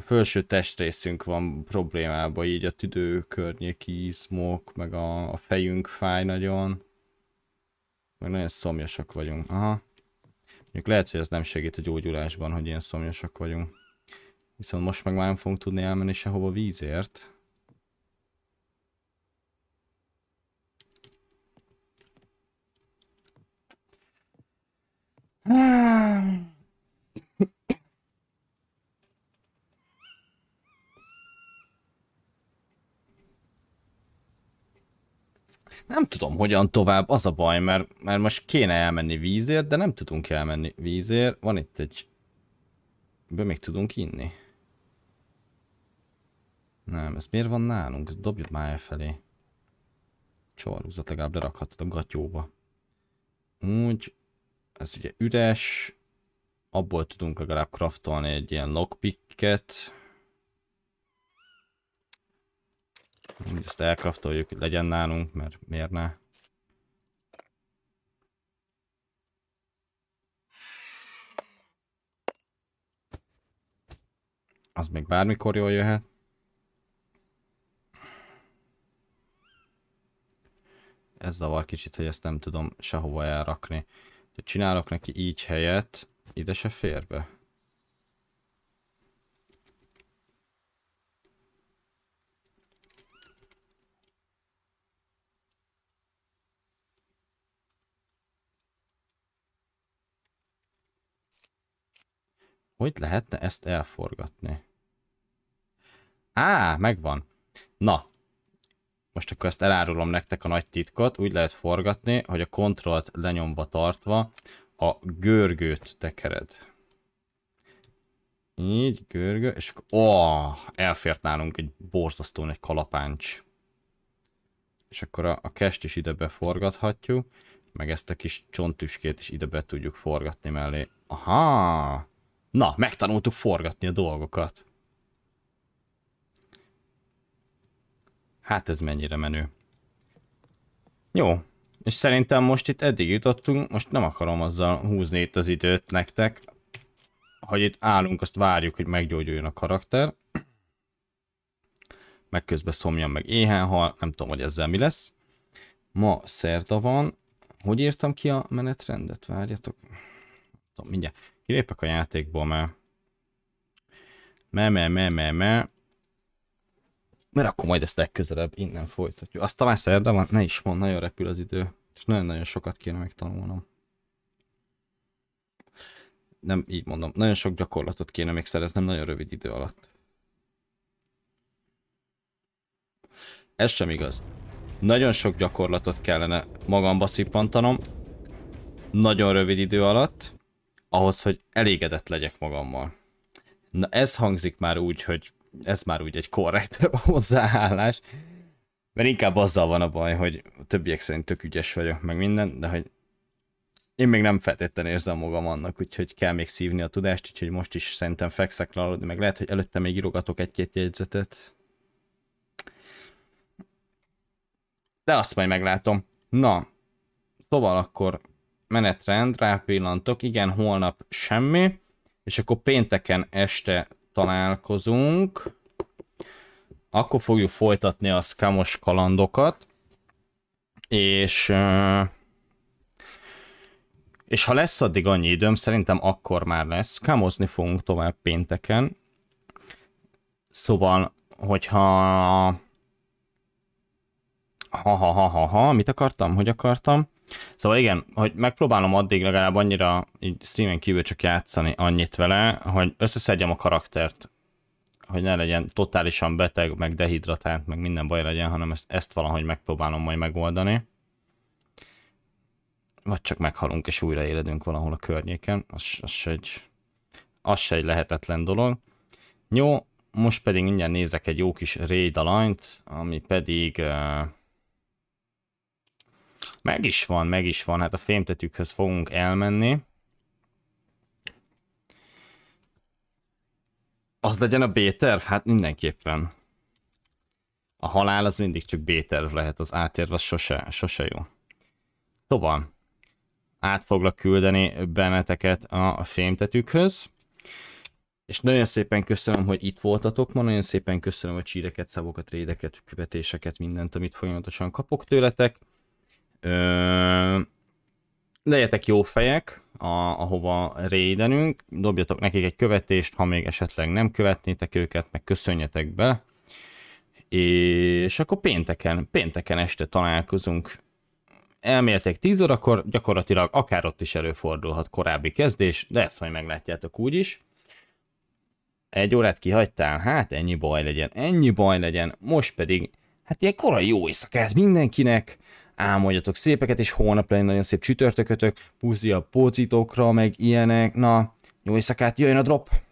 A felső testrészünk van problémába, így a tüdő környéki izmok, meg a, a fejünk fáj nagyon. Meg nagyon szomjasak vagyunk. Aha. Mondjuk lehet, hogy ez nem segít a gyógyulásban, hogy ilyen szomjasak vagyunk. Viszont most meg már nem fogunk tudni elmenni sehova vízért. Hmm. nem tudom hogyan tovább, az a baj, mert, mert most kéne elmenni vízért, de nem tudunk elmenni vízért. Van itt egy... Be még tudunk inni? Nem, ez miért van nálunk? Ezt dobjuk már elfelé. Csavarúzat legalább lerakhatod a gatyóba. Úgy, ez ugye üres. Abból tudunk legalább kraftolni egy ilyen lockpicket. Úgy ezt elkraftoljuk, hogy legyen nálunk, mert miért ne? Az még bármikor jól jöhet. Ez zavar kicsit, hogy ezt nem tudom sehova elrakni. Csinálok neki így helyet, ide se fér be. Hogy lehetne ezt elforgatni? Á, megvan. Na, most akkor ezt elárulom nektek a nagy titkot, úgy lehet forgatni, hogy a kontrollt lenyomva tartva a görgőt tekered. Így, görgő, és akkor, oh, elfért nálunk egy borzasztó egy kalapáncs. És akkor a, a kest is ide beforgathatjuk, meg ezt a kis csontüskét is ide be tudjuk forgatni mellé. Aha! Na, megtanultuk forgatni a dolgokat. Hát ez mennyire menő. Jó, és szerintem most itt eddig jutottunk, most nem akarom azzal húzni itt az időt nektek, hogy itt állunk, azt várjuk, hogy meggyógyuljon a karakter. Meg közben szomjan, meg éhen hal, nem tudom, hogy ezzel mi lesz. Ma szerda van. Hogy írtam ki a menetrendet? Várjatok. Tudom, mindjárt. Kilépek a játékból, mert... Me, me, me, me, me. Mert akkor majd ezt legközelebb innen folytatjuk. Azt talán szerda van, ne is mond, nagyon repül az idő. És nagyon-nagyon sokat kéne megtanulnom. Nem így mondom, nagyon sok gyakorlatot kéne még szereznem nagyon rövid idő alatt. Ez sem igaz. Nagyon sok gyakorlatot kellene magamba szippantanom. Nagyon rövid idő alatt ahhoz, hogy elégedett legyek magammal. Na ez hangzik már úgy, hogy ez már úgy egy korrekt hozzáállás, mert inkább azzal van a baj, hogy a többiek szerint tök ügyes vagyok, meg minden, de hogy én még nem feltétlenül érzem magam annak, úgyhogy kell még szívni a tudást, úgyhogy most is szerintem fekszek aludni, meg lehet, hogy előtte még írogatok egy-két jegyzetet. De azt majd meglátom. Na, szóval akkor menetrend, rápillantok, igen, holnap semmi, és akkor pénteken este találkozunk, akkor fogjuk folytatni a skamos kalandokat, és és ha lesz addig annyi időm, szerintem akkor már lesz. Skamozni fogunk tovább pénteken. Szóval, hogyha... Ha, ha, ha, ha, ha, mit akartam? Hogy akartam? Szóval igen, hogy megpróbálom addig legalább annyira így streamen kívül csak játszani annyit vele, hogy összeszedjem a karaktert, hogy ne legyen totálisan beteg, meg dehidratált, meg minden baj legyen, hanem ezt, ezt valahogy megpróbálom majd megoldani. Vagy csak meghalunk és újraéledünk valahol a környéken, az, az, se egy, az se egy lehetetlen dolog. Jó, most pedig mindjárt nézek egy jó kis raid alanyt, ami pedig... Uh, meg is van, meg is van, hát a fémtetükhöz fogunk elmenni. Az legyen a B-terv? Hát mindenképpen. A halál az mindig csak B-terv lehet, az átérve az sose, sose jó. Szóval, át foglak küldeni benneteket a fémtetükhöz. És nagyon szépen köszönöm, hogy itt voltatok ma, nagyon szépen köszönöm a csíreket, szavokat, rédeket, követéseket, mindent, amit folyamatosan kapok tőletek. Ö, legyetek jó fejek, a, ahova rédenünk, dobjatok nekik egy követést, ha még esetleg nem követnétek őket, meg köszönjetek be, és akkor pénteken, pénteken este találkozunk. Elméletek 10 órakor, gyakorlatilag akár ott is előfordulhat korábbi kezdés, de ezt majd meglátjátok úgy is. Egy órát kihagytál? Hát ennyi baj legyen, ennyi baj legyen. Most pedig, hát ilyen korai jó éjszakát mindenkinek, álmodjatok szépeket, és holnap legyen nagyon szép csütörtökötök, puszi a pocitokra, meg ilyenek, na, jó éjszakát, jöjjön a drop!